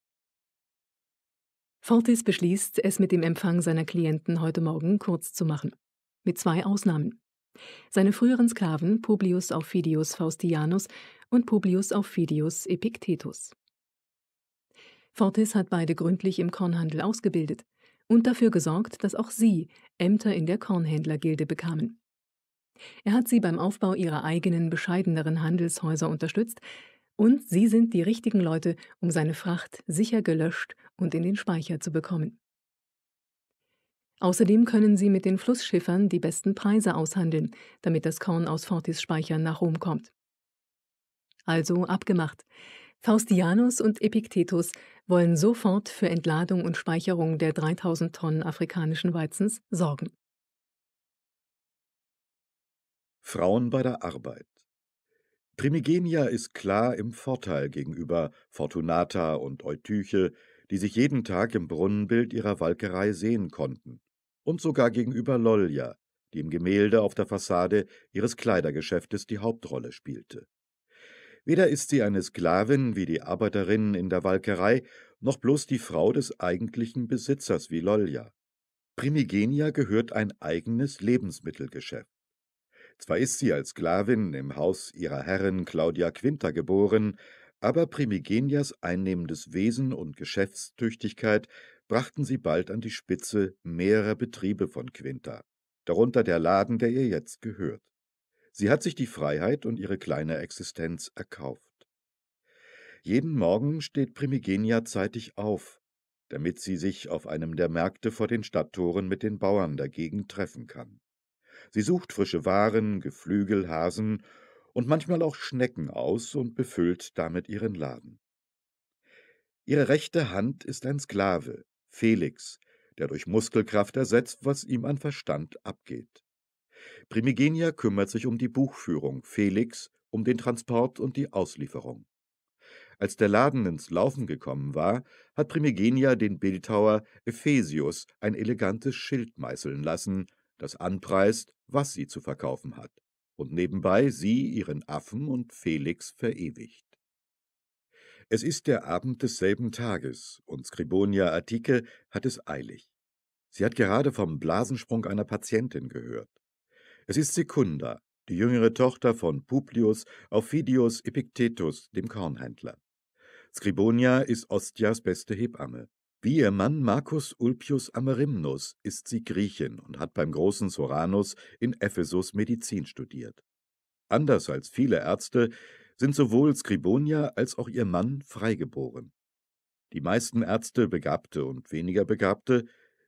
Fortis beschließt, es mit dem Empfang seiner Klienten heute Morgen kurz zu machen. Mit zwei Ausnahmen. Seine früheren Sklaven Publius Aufidius Faustianus und Publius Aufidius Epictetus. Fortis hat beide gründlich im Kornhandel ausgebildet und dafür gesorgt, dass auch sie Ämter in der Kornhändlergilde bekamen. Er hat sie beim Aufbau ihrer eigenen, bescheideneren Handelshäuser unterstützt, und sie sind die richtigen Leute, um seine Fracht sicher gelöscht und in den Speicher zu bekommen. Außerdem können sie mit den Flussschiffern die besten Preise aushandeln, damit das Korn aus Fortis Speichern nach Rom kommt. Also abgemacht. Faustianus und Epiktetus wollen sofort für Entladung und Speicherung der 3000 Tonnen afrikanischen Weizens sorgen. Frauen bei der Arbeit Primigenia ist klar im Vorteil gegenüber Fortunata und Eutyche, die sich jeden Tag im Brunnenbild ihrer Walkerei sehen konnten und sogar gegenüber Lolja, die im Gemälde auf der Fassade ihres Kleidergeschäftes die Hauptrolle spielte. Weder ist sie eine Sklavin wie die Arbeiterinnen in der Walkerei, noch bloß die Frau des eigentlichen Besitzers wie Lolja. Primigenia gehört ein eigenes Lebensmittelgeschäft. Zwar ist sie als Sklavin im Haus ihrer Herrin Claudia Quinta geboren, aber Primigenias einnehmendes Wesen und Geschäftstüchtigkeit brachten sie bald an die Spitze mehrerer Betriebe von Quinta, darunter der Laden, der ihr jetzt gehört. Sie hat sich die Freiheit und ihre kleine Existenz erkauft. Jeden Morgen steht Primigenia zeitig auf, damit sie sich auf einem der Märkte vor den Stadttoren mit den Bauern dagegen treffen kann. Sie sucht frische Waren, Geflügel, Hasen und manchmal auch Schnecken aus und befüllt damit ihren Laden. Ihre rechte Hand ist ein Sklave, Felix, der durch Muskelkraft ersetzt, was ihm an Verstand abgeht. Primigenia kümmert sich um die Buchführung, Felix um den Transport und die Auslieferung. Als der Laden ins Laufen gekommen war, hat Primigenia den Bildhauer Ephesius ein elegantes Schild meißeln lassen, das anpreist, was sie zu verkaufen hat, und nebenbei sie ihren Affen und Felix verewigt. Es ist der Abend desselben Tages, und Skribonia Attike hat es eilig. Sie hat gerade vom Blasensprung einer Patientin gehört. Es ist Sekunda, die jüngere Tochter von Publius Aufidius Epictetus, dem Kornhändler. Skribonia ist Ostias beste Hebamme. Wie ihr Mann Marcus Ulpius Amerimnus ist sie Griechin und hat beim großen Soranus in Ephesus Medizin studiert. Anders als viele Ärzte sind sowohl Skribonia als auch ihr Mann freigeboren. Die meisten Ärzte, Begabte und weniger Begabte,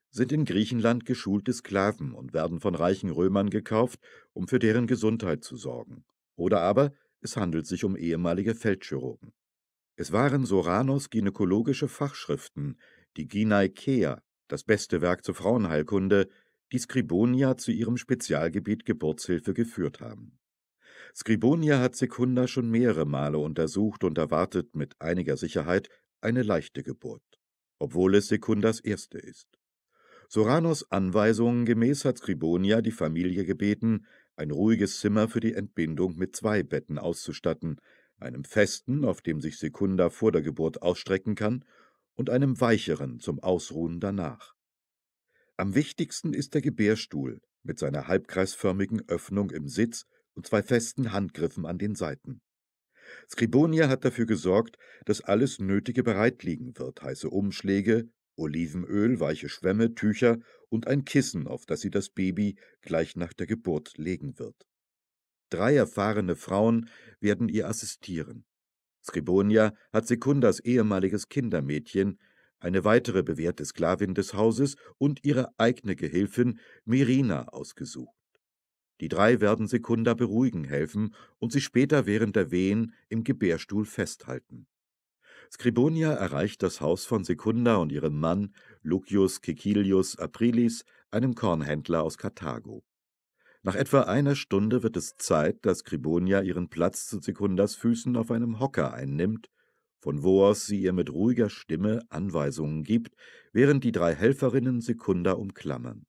sind in Griechenland geschulte Sklaven und werden von reichen Römern gekauft, um für deren Gesundheit zu sorgen. Oder aber es handelt sich um ehemalige Feldchirurgen. Es waren Soranos gynäkologische Fachschriften, die Gynaikea, das beste Werk zur Frauenheilkunde, die Skribonia zu ihrem Spezialgebiet Geburtshilfe geführt haben. Skribonia hat Sekunda schon mehrere Male untersucht und erwartet mit einiger Sicherheit eine leichte Geburt, obwohl es Sekundas erste ist. Soranos Anweisungen gemäß hat Skribonia die Familie gebeten, ein ruhiges Zimmer für die Entbindung mit zwei Betten auszustatten, einem festen, auf dem sich Sekunda vor der Geburt ausstrecken kann, und einem weicheren zum Ausruhen danach. Am wichtigsten ist der Gebärstuhl mit seiner halbkreisförmigen Öffnung im Sitz und zwei festen Handgriffen an den Seiten. Skribonia hat dafür gesorgt, dass alles Nötige bereitliegen wird, heiße Umschläge, Olivenöl, weiche Schwämme, Tücher und ein Kissen, auf das sie das Baby gleich nach der Geburt legen wird. Drei erfahrene Frauen werden ihr assistieren. Skribonia hat Sekundas ehemaliges Kindermädchen, eine weitere bewährte Sklavin des Hauses und ihre eigene Gehilfin Mirina ausgesucht. Die drei werden Sekunda beruhigen helfen und sie später während der Wehen im Gebärstuhl festhalten. Skribonia erreicht das Haus von Sekunda und ihrem Mann Lucius Cecilius Aprilis, einem Kornhändler aus Karthago. Nach etwa einer Stunde wird es Zeit, dass Skribonia ihren Platz zu Sekundas Füßen auf einem Hocker einnimmt, von wo aus sie ihr mit ruhiger Stimme Anweisungen gibt, während die drei Helferinnen Sekunda umklammern.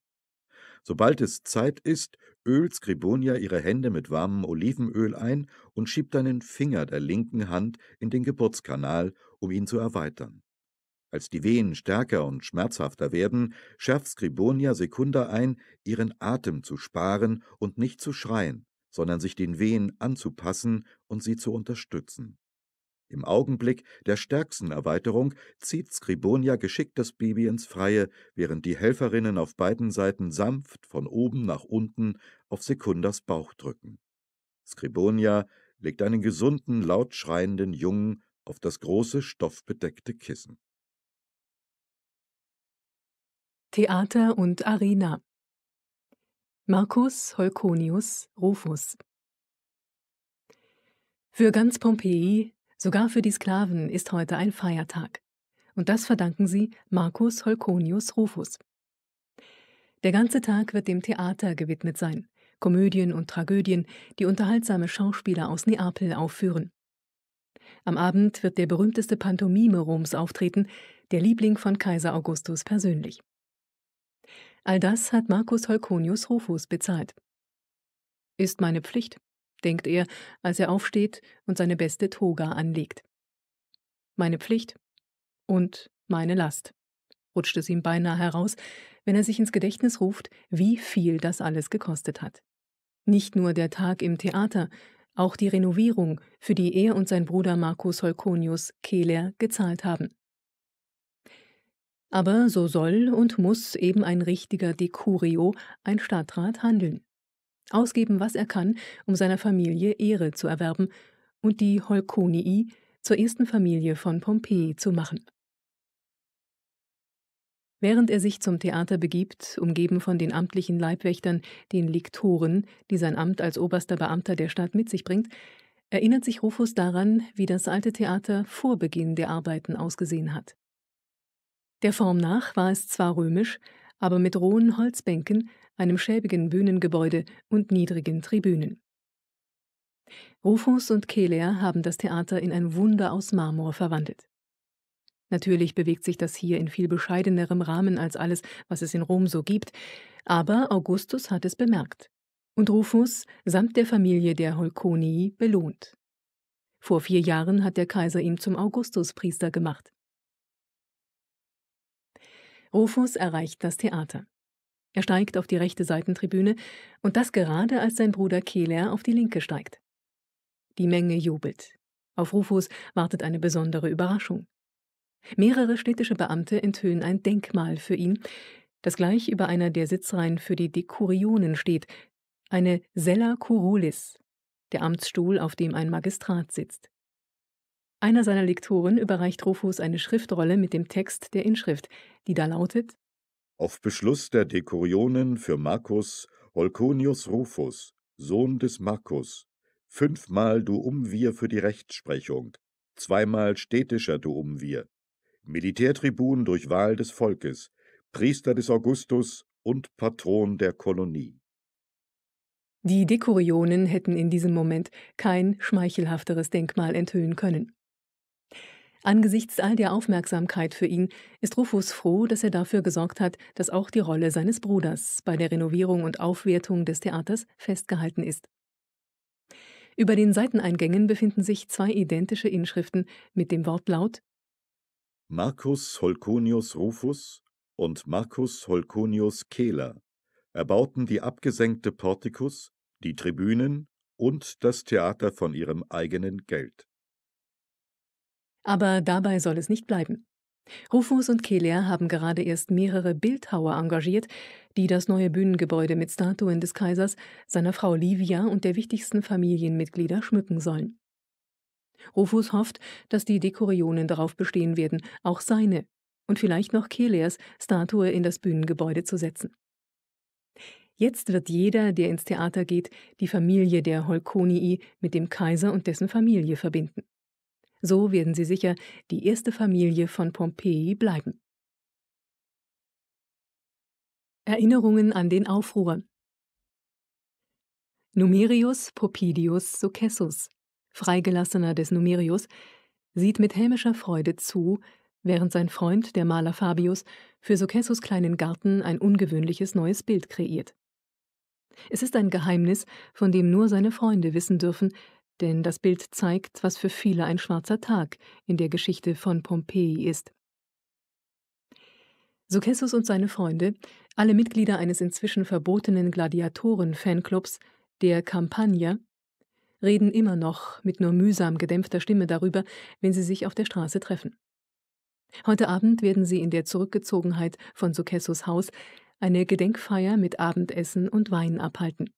Sobald es Zeit ist, ölt Skribonia ihre Hände mit warmem Olivenöl ein und schiebt einen Finger der linken Hand in den Geburtskanal, um ihn zu erweitern. Als die Wehen stärker und schmerzhafter werden, schärft Skribonia Sekunda ein, ihren Atem zu sparen und nicht zu schreien, sondern sich den Wehen anzupassen und sie zu unterstützen. Im Augenblick der stärksten Erweiterung zieht Skribonia geschickt das Baby ins Freie, während die Helferinnen auf beiden Seiten sanft von oben nach unten auf Sekundas Bauch drücken. Skribonia legt einen gesunden, laut schreienden Jungen auf das große, stoffbedeckte Kissen. Theater und Arena Marcus Holconius Rufus Für ganz Pompeji Sogar für die Sklaven ist heute ein Feiertag. Und das verdanken sie Marcus Holconius Rufus. Der ganze Tag wird dem Theater gewidmet sein, Komödien und Tragödien, die unterhaltsame Schauspieler aus Neapel aufführen. Am Abend wird der berühmteste Pantomime Roms auftreten, der Liebling von Kaiser Augustus persönlich. All das hat Marcus Holconius Rufus bezahlt. Ist meine Pflicht, denkt er, als er aufsteht und seine beste Toga anlegt. Meine Pflicht und meine Last, rutscht es ihm beinahe heraus, wenn er sich ins Gedächtnis ruft, wie viel das alles gekostet hat. Nicht nur der Tag im Theater, auch die Renovierung, für die er und sein Bruder Markus Holconius Kehler gezahlt haben. Aber so soll und muss eben ein richtiger Decurio, ein Stadtrat, handeln ausgeben, was er kann, um seiner Familie Ehre zu erwerben und die Holconii zur ersten Familie von Pompeji zu machen. Während er sich zum Theater begibt, umgeben von den amtlichen Leibwächtern, den Liktoren, die sein Amt als oberster Beamter der Stadt mit sich bringt, erinnert sich Rufus daran, wie das alte Theater vor Beginn der Arbeiten ausgesehen hat. Der Form nach war es zwar römisch, aber mit rohen Holzbänken einem schäbigen Bühnengebäude und niedrigen Tribünen. Rufus und Keller haben das Theater in ein Wunder aus Marmor verwandelt. Natürlich bewegt sich das hier in viel bescheidenerem Rahmen als alles, was es in Rom so gibt, aber Augustus hat es bemerkt und Rufus samt der Familie der Holconii belohnt. Vor vier Jahren hat der Kaiser ihn zum Augustuspriester gemacht. Rufus erreicht das Theater. Er steigt auf die rechte Seitentribüne und das gerade, als sein Bruder Kehler auf die linke steigt. Die Menge jubelt. Auf Rufus wartet eine besondere Überraschung. Mehrere städtische Beamte enthüllen ein Denkmal für ihn, das gleich über einer der Sitzreihen für die Dekurionen steht, eine Sella Curulis, der Amtsstuhl, auf dem ein Magistrat sitzt. Einer seiner Lektoren überreicht Rufus eine Schriftrolle mit dem Text der Inschrift, die da lautet auf Beschluss der Dekurionen für Marcus Holconius Rufus, Sohn des Marcus, fünfmal du Duumvir für die Rechtsprechung, zweimal städtischer du Duumvir, Militärtribun durch Wahl des Volkes, Priester des Augustus und Patron der Kolonie. Die Dekurionen hätten in diesem Moment kein schmeichelhafteres Denkmal enthüllen können. Angesichts all der Aufmerksamkeit für ihn ist Rufus froh, dass er dafür gesorgt hat, dass auch die Rolle seines Bruders bei der Renovierung und Aufwertung des Theaters festgehalten ist. Über den Seiteneingängen befinden sich zwei identische Inschriften mit dem Wortlaut Marcus Holconius Rufus und Marcus Holconius Kehler erbauten die abgesenkte Portikus, die Tribünen und das Theater von ihrem eigenen Geld. Aber dabei soll es nicht bleiben. Rufus und Keller haben gerade erst mehrere Bildhauer engagiert, die das neue Bühnengebäude mit Statuen des Kaisers, seiner Frau Livia und der wichtigsten Familienmitglieder schmücken sollen. Rufus hofft, dass die Dekorionen darauf bestehen werden, auch seine und vielleicht noch Kellers Statue in das Bühnengebäude zu setzen. Jetzt wird jeder, der ins Theater geht, die Familie der Holkonii mit dem Kaiser und dessen Familie verbinden. So werden sie sicher die erste Familie von Pompeji bleiben. Erinnerungen an den Aufruhr Numerius Popidius Successus, Freigelassener des Numerius, sieht mit hämischer Freude zu, während sein Freund, der Maler Fabius, für Successus kleinen Garten ein ungewöhnliches neues Bild kreiert. Es ist ein Geheimnis, von dem nur seine Freunde wissen dürfen, denn das Bild zeigt, was für viele ein schwarzer Tag in der Geschichte von Pompeji ist. Successus und seine Freunde, alle Mitglieder eines inzwischen verbotenen Gladiatoren-Fanclubs, der Campagna, reden immer noch mit nur mühsam gedämpfter Stimme darüber, wenn sie sich auf der Straße treffen. Heute Abend werden sie in der Zurückgezogenheit von Successus Haus eine Gedenkfeier mit Abendessen und Wein abhalten.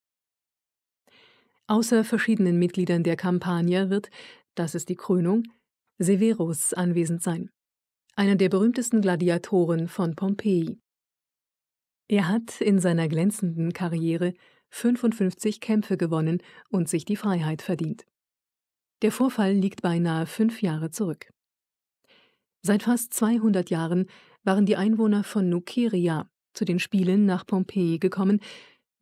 Außer verschiedenen Mitgliedern der Kampagne wird, das ist die Krönung, Severus anwesend sein, einer der berühmtesten Gladiatoren von Pompeji. Er hat in seiner glänzenden Karriere 55 Kämpfe gewonnen und sich die Freiheit verdient. Der Vorfall liegt beinahe fünf Jahre zurück. Seit fast 200 Jahren waren die Einwohner von Nuceria zu den Spielen nach Pompeji gekommen,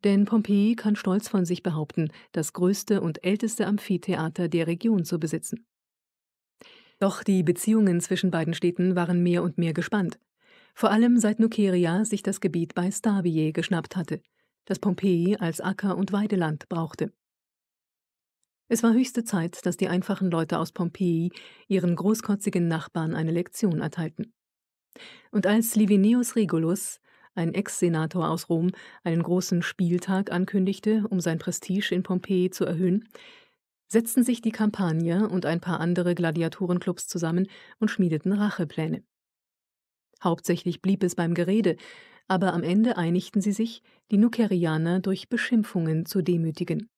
denn Pompeji kann stolz von sich behaupten, das größte und älteste Amphitheater der Region zu besitzen. Doch die Beziehungen zwischen beiden Städten waren mehr und mehr gespannt. Vor allem seit Nuceria sich das Gebiet bei Stabiae geschnappt hatte, das Pompeji als Acker- und Weideland brauchte. Es war höchste Zeit, dass die einfachen Leute aus Pompeji ihren großkotzigen Nachbarn eine Lektion erteilten. Und als Livinius Regulus ein Ex-Senator aus Rom, einen großen Spieltag ankündigte, um sein Prestige in Pompeji zu erhöhen, setzten sich die Campanier und ein paar andere Gladiatorenclubs zusammen und schmiedeten Rachepläne. Hauptsächlich blieb es beim Gerede, aber am Ende einigten sie sich, die Nukerianer durch Beschimpfungen zu demütigen.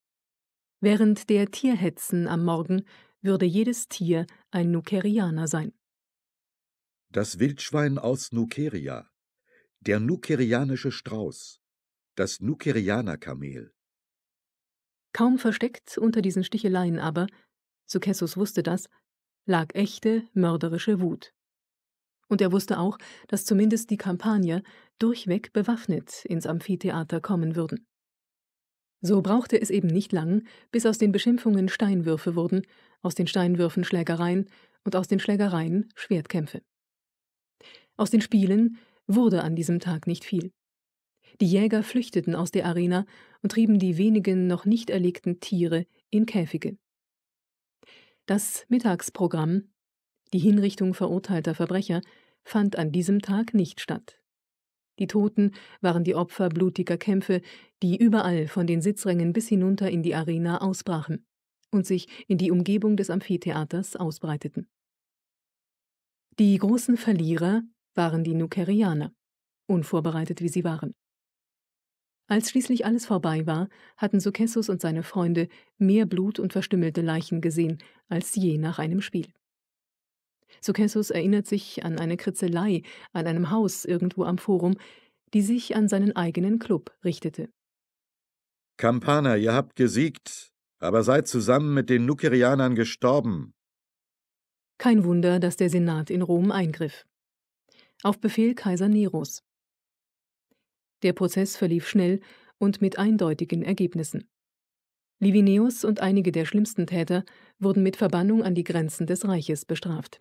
Während der Tierhetzen am Morgen würde jedes Tier ein Nukerianer sein. Das Wildschwein aus Nukeria, der nukerianische Strauß, das Nukerianerkamel. Kaum versteckt unter diesen Sticheleien aber, Sukessus wusste das, lag echte mörderische Wut. Und er wusste auch, dass zumindest die Kampagner durchweg bewaffnet ins Amphitheater kommen würden. So brauchte es eben nicht lang, bis aus den Beschimpfungen Steinwürfe wurden, aus den Steinwürfen Schlägereien und aus den Schlägereien Schwertkämpfe. Aus den Spielen wurde an diesem Tag nicht viel. Die Jäger flüchteten aus der Arena und trieben die wenigen noch nicht erlegten Tiere in Käfige. Das Mittagsprogramm, die Hinrichtung verurteilter Verbrecher, fand an diesem Tag nicht statt. Die Toten waren die Opfer blutiger Kämpfe, die überall von den Sitzrängen bis hinunter in die Arena ausbrachen und sich in die Umgebung des Amphitheaters ausbreiteten. Die großen Verlierer waren die Nukerianer, unvorbereitet wie sie waren. Als schließlich alles vorbei war, hatten Sukessus und seine Freunde mehr Blut und verstümmelte Leichen gesehen als je nach einem Spiel. Sukessus erinnert sich an eine Kritzelei an einem Haus irgendwo am Forum, die sich an seinen eigenen Club richtete. Kampaner, ihr habt gesiegt, aber seid zusammen mit den Nukerianern gestorben. Kein Wunder, dass der Senat in Rom eingriff auf Befehl Kaiser Neros. Der Prozess verlief schnell und mit eindeutigen Ergebnissen. Livineus und einige der schlimmsten Täter wurden mit Verbannung an die Grenzen des Reiches bestraft.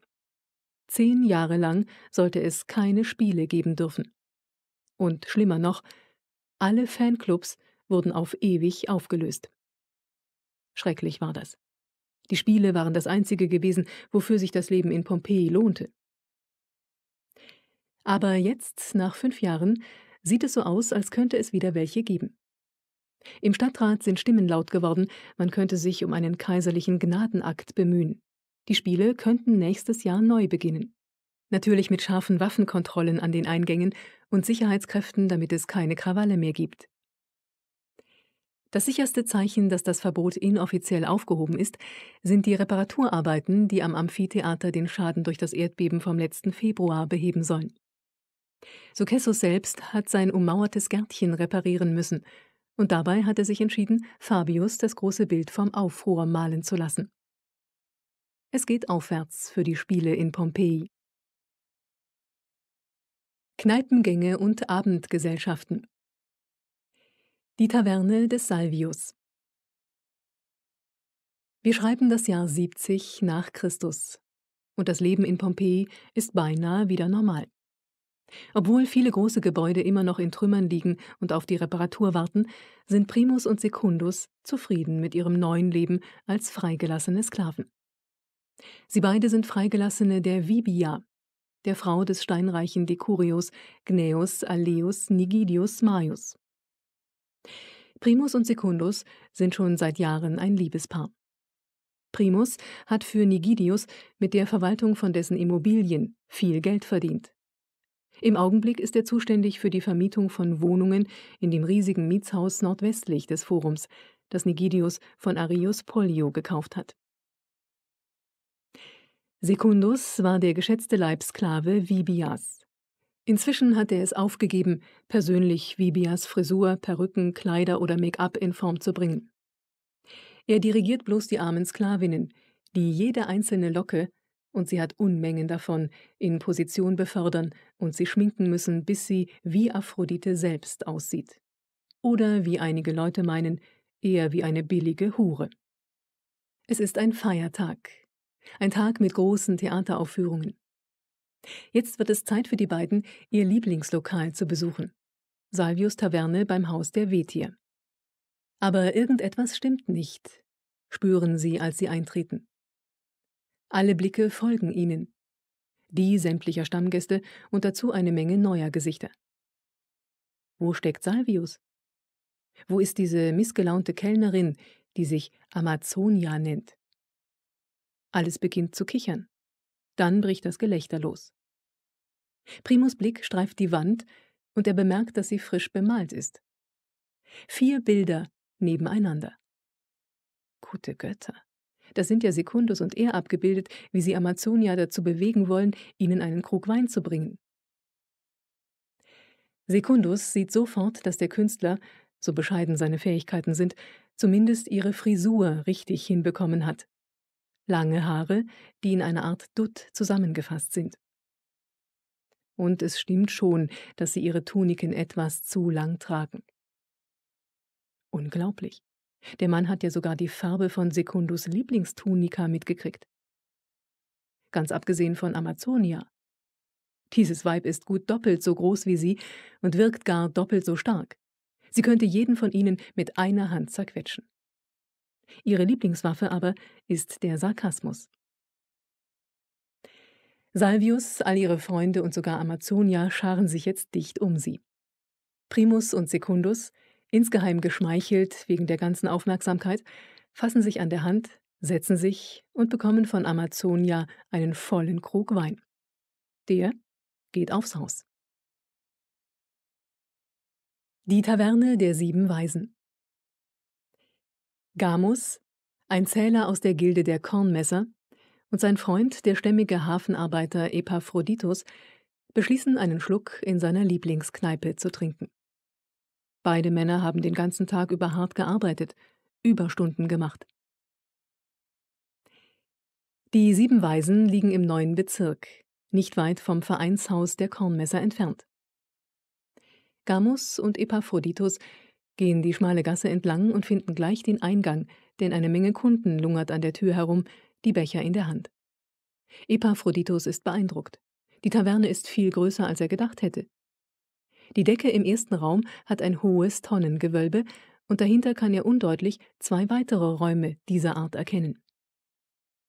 Zehn Jahre lang sollte es keine Spiele geben dürfen. Und schlimmer noch, alle Fanclubs wurden auf ewig aufgelöst. Schrecklich war das. Die Spiele waren das Einzige gewesen, wofür sich das Leben in Pompeji lohnte. Aber jetzt, nach fünf Jahren, sieht es so aus, als könnte es wieder welche geben. Im Stadtrat sind Stimmen laut geworden, man könnte sich um einen kaiserlichen Gnadenakt bemühen. Die Spiele könnten nächstes Jahr neu beginnen. Natürlich mit scharfen Waffenkontrollen an den Eingängen und Sicherheitskräften, damit es keine Krawalle mehr gibt. Das sicherste Zeichen, dass das Verbot inoffiziell aufgehoben ist, sind die Reparaturarbeiten, die am Amphitheater den Schaden durch das Erdbeben vom letzten Februar beheben sollen. Successo selbst hat sein ummauertes Gärtchen reparieren müssen, und dabei hat er sich entschieden, Fabius das große Bild vom Aufruhr malen zu lassen. Es geht aufwärts für die Spiele in Pompeji. Kneipengänge und Abendgesellschaften Die Taverne des Salvius Wir schreiben das Jahr 70 nach Christus und das Leben in Pompeji ist beinahe wieder normal. Obwohl viele große Gebäude immer noch in Trümmern liegen und auf die Reparatur warten, sind Primus und Secundus zufrieden mit ihrem neuen Leben als freigelassene Sklaven. Sie beide sind Freigelassene der Vibia, der Frau des steinreichen Decurios Gnaeus Aleus Nigidius Marius. Primus und Secundus sind schon seit Jahren ein Liebespaar. Primus hat für Nigidius mit der Verwaltung von dessen Immobilien viel Geld verdient. Im Augenblick ist er zuständig für die Vermietung von Wohnungen in dem riesigen Mietshaus nordwestlich des Forums, das Nigidius von Arius Pollio gekauft hat. Secundus war der geschätzte Leibsklave Vibias. Inzwischen hat er es aufgegeben, persönlich Vibias Frisur, Perücken, Kleider oder Make-up in Form zu bringen. Er dirigiert bloß die armen Sklavinnen, die jede einzelne Locke und sie hat Unmengen davon in Position befördern und sie schminken müssen, bis sie wie Aphrodite selbst aussieht. Oder wie einige Leute meinen, eher wie eine billige Hure. Es ist ein Feiertag, ein Tag mit großen Theateraufführungen. Jetzt wird es Zeit für die beiden, ihr Lieblingslokal zu besuchen. Salvius Taverne beim Haus der Wetier. Aber irgendetwas stimmt nicht, spüren sie, als sie eintreten. Alle Blicke folgen ihnen. Die sämtlicher Stammgäste und dazu eine Menge neuer Gesichter. Wo steckt Salvius? Wo ist diese missgelaunte Kellnerin, die sich Amazonia nennt? Alles beginnt zu kichern. Dann bricht das Gelächter los. Primus Blick streift die Wand und er bemerkt, dass sie frisch bemalt ist. Vier Bilder nebeneinander. Gute Götter. Das sind ja Sekundus und er abgebildet, wie sie Amazonia dazu bewegen wollen, ihnen einen Krug Wein zu bringen. Sekundus sieht sofort, dass der Künstler, so bescheiden seine Fähigkeiten sind, zumindest ihre Frisur richtig hinbekommen hat. Lange Haare, die in einer Art Dutt zusammengefasst sind. Und es stimmt schon, dass sie ihre Tuniken etwas zu lang tragen. Unglaublich. Der Mann hat ja sogar die Farbe von Sekundus Lieblingstunika mitgekriegt. Ganz abgesehen von Amazonia. Dieses Weib ist gut doppelt so groß wie sie und wirkt gar doppelt so stark. Sie könnte jeden von ihnen mit einer Hand zerquetschen. Ihre Lieblingswaffe aber ist der Sarkasmus. Salvius, all ihre Freunde und sogar Amazonia scharen sich jetzt dicht um sie. Primus und Secundus, insgeheim geschmeichelt wegen der ganzen Aufmerksamkeit, fassen sich an der Hand, setzen sich und bekommen von Amazonia einen vollen Krug Wein. Der geht aufs Haus. Die Taverne der sieben Weisen. Gamus, ein Zähler aus der Gilde der Kornmesser, und sein Freund, der stämmige Hafenarbeiter Epaphroditus, beschließen, einen Schluck in seiner Lieblingskneipe zu trinken. Beide Männer haben den ganzen Tag über hart gearbeitet, Überstunden gemacht. Die sieben Waisen liegen im neuen Bezirk, nicht weit vom Vereinshaus der Kornmesser entfernt. Gamus und Epaphroditus gehen die schmale Gasse entlang und finden gleich den Eingang, denn eine Menge Kunden lungert an der Tür herum, die Becher in der Hand. Epaphroditus ist beeindruckt. Die Taverne ist viel größer, als er gedacht hätte. Die Decke im ersten Raum hat ein hohes Tonnengewölbe und dahinter kann er undeutlich zwei weitere Räume dieser Art erkennen.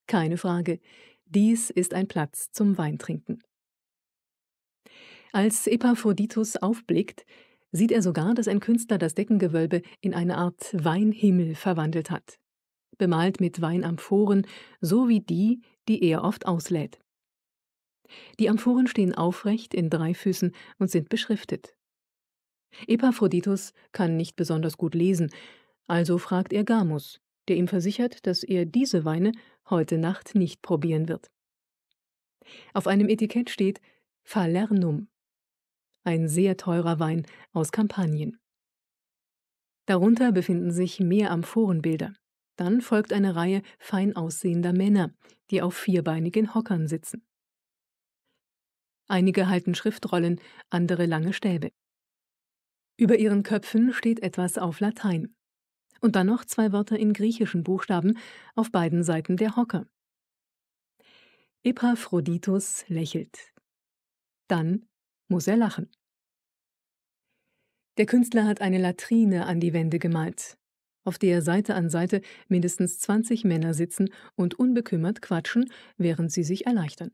Keine Frage, dies ist ein Platz zum Weintrinken. Als Epaphroditus aufblickt, sieht er sogar, dass ein Künstler das Deckengewölbe in eine Art Weinhimmel verwandelt hat, bemalt mit Weinamphoren, so wie die, die er oft auslädt. Die Amphoren stehen aufrecht in drei Füßen und sind beschriftet. Epaphroditus kann nicht besonders gut lesen, also fragt er Gamus, der ihm versichert, dass er diese Weine heute Nacht nicht probieren wird. Auf einem Etikett steht Falernum, ein sehr teurer Wein aus Kampanien. Darunter befinden sich mehr Amphorenbilder. Dann folgt eine Reihe fein aussehender Männer, die auf vierbeinigen Hockern sitzen. Einige halten Schriftrollen, andere lange Stäbe. Über ihren Köpfen steht etwas auf Latein. Und dann noch zwei Wörter in griechischen Buchstaben auf beiden Seiten der Hocker. Epaphroditus lächelt. Dann muss er lachen. Der Künstler hat eine Latrine an die Wände gemalt, auf der Seite an Seite mindestens 20 Männer sitzen und unbekümmert quatschen, während sie sich erleichtern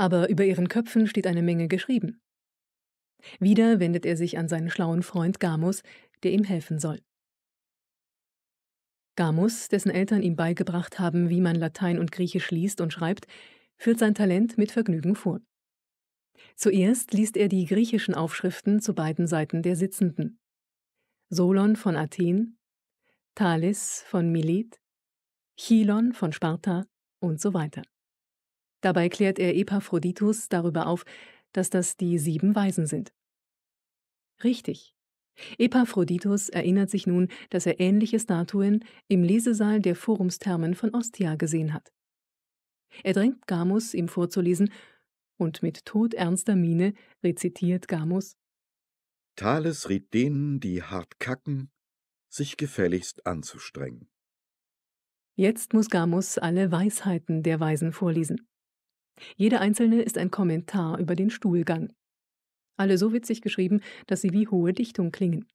aber über ihren Köpfen steht eine Menge geschrieben. Wieder wendet er sich an seinen schlauen Freund Gamus, der ihm helfen soll. Gamus, dessen Eltern ihm beigebracht haben, wie man Latein und Griechisch liest und schreibt, führt sein Talent mit Vergnügen vor. Zuerst liest er die griechischen Aufschriften zu beiden Seiten der Sitzenden. Solon von Athen, Thales von Milet, Chilon von Sparta und so weiter. Dabei klärt er Epaphroditus darüber auf, dass das die sieben Weisen sind. Richtig. Epaphroditus erinnert sich nun, dass er ähnliche Statuen im Lesesaal der Forumsthermen von Ostia gesehen hat. Er drängt Gamus, ihm vorzulesen, und mit todernster Miene rezitiert Gamus: Thales riet denen, die hart kacken, sich gefälligst anzustrengen. Jetzt muss Gamus alle Weisheiten der Weisen vorlesen. Jede einzelne ist ein Kommentar über den Stuhlgang. Alle so witzig geschrieben, dass sie wie hohe Dichtung klingen.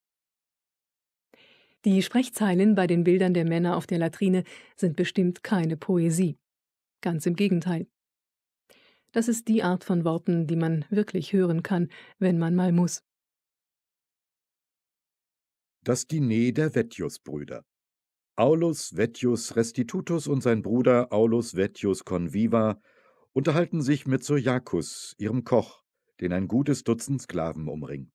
Die Sprechzeilen bei den Bildern der Männer auf der Latrine sind bestimmt keine Poesie. Ganz im Gegenteil. Das ist die Art von Worten, die man wirklich hören kann, wenn man mal muss. Das Diner der Vettius-Brüder. Aulus Vettius Restitutus und sein Bruder Aulus Vettius Conviva unterhalten sich mit Sojakus, ihrem Koch, den ein gutes Dutzend Sklaven umringt.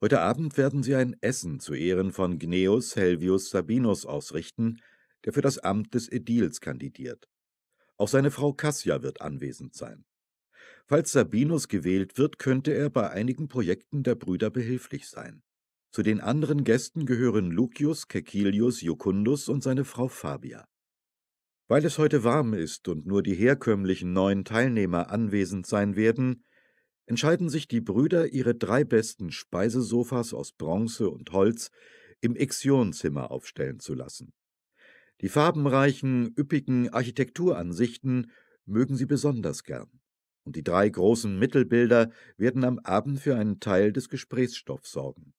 Heute Abend werden sie ein Essen zu Ehren von Gneus Helvius Sabinus ausrichten, der für das Amt des Ädils kandidiert. Auch seine Frau Cassia wird anwesend sein. Falls Sabinus gewählt wird, könnte er bei einigen Projekten der Brüder behilflich sein. Zu den anderen Gästen gehören Lucius Caecilius, Jucundus und seine Frau Fabia. Weil es heute warm ist und nur die herkömmlichen neuen Teilnehmer anwesend sein werden, entscheiden sich die Brüder, ihre drei besten Speisesofas aus Bronze und Holz im Exionzimmer aufstellen zu lassen. Die farbenreichen, üppigen Architekturansichten mögen sie besonders gern, und die drei großen Mittelbilder werden am Abend für einen Teil des Gesprächsstoffs sorgen.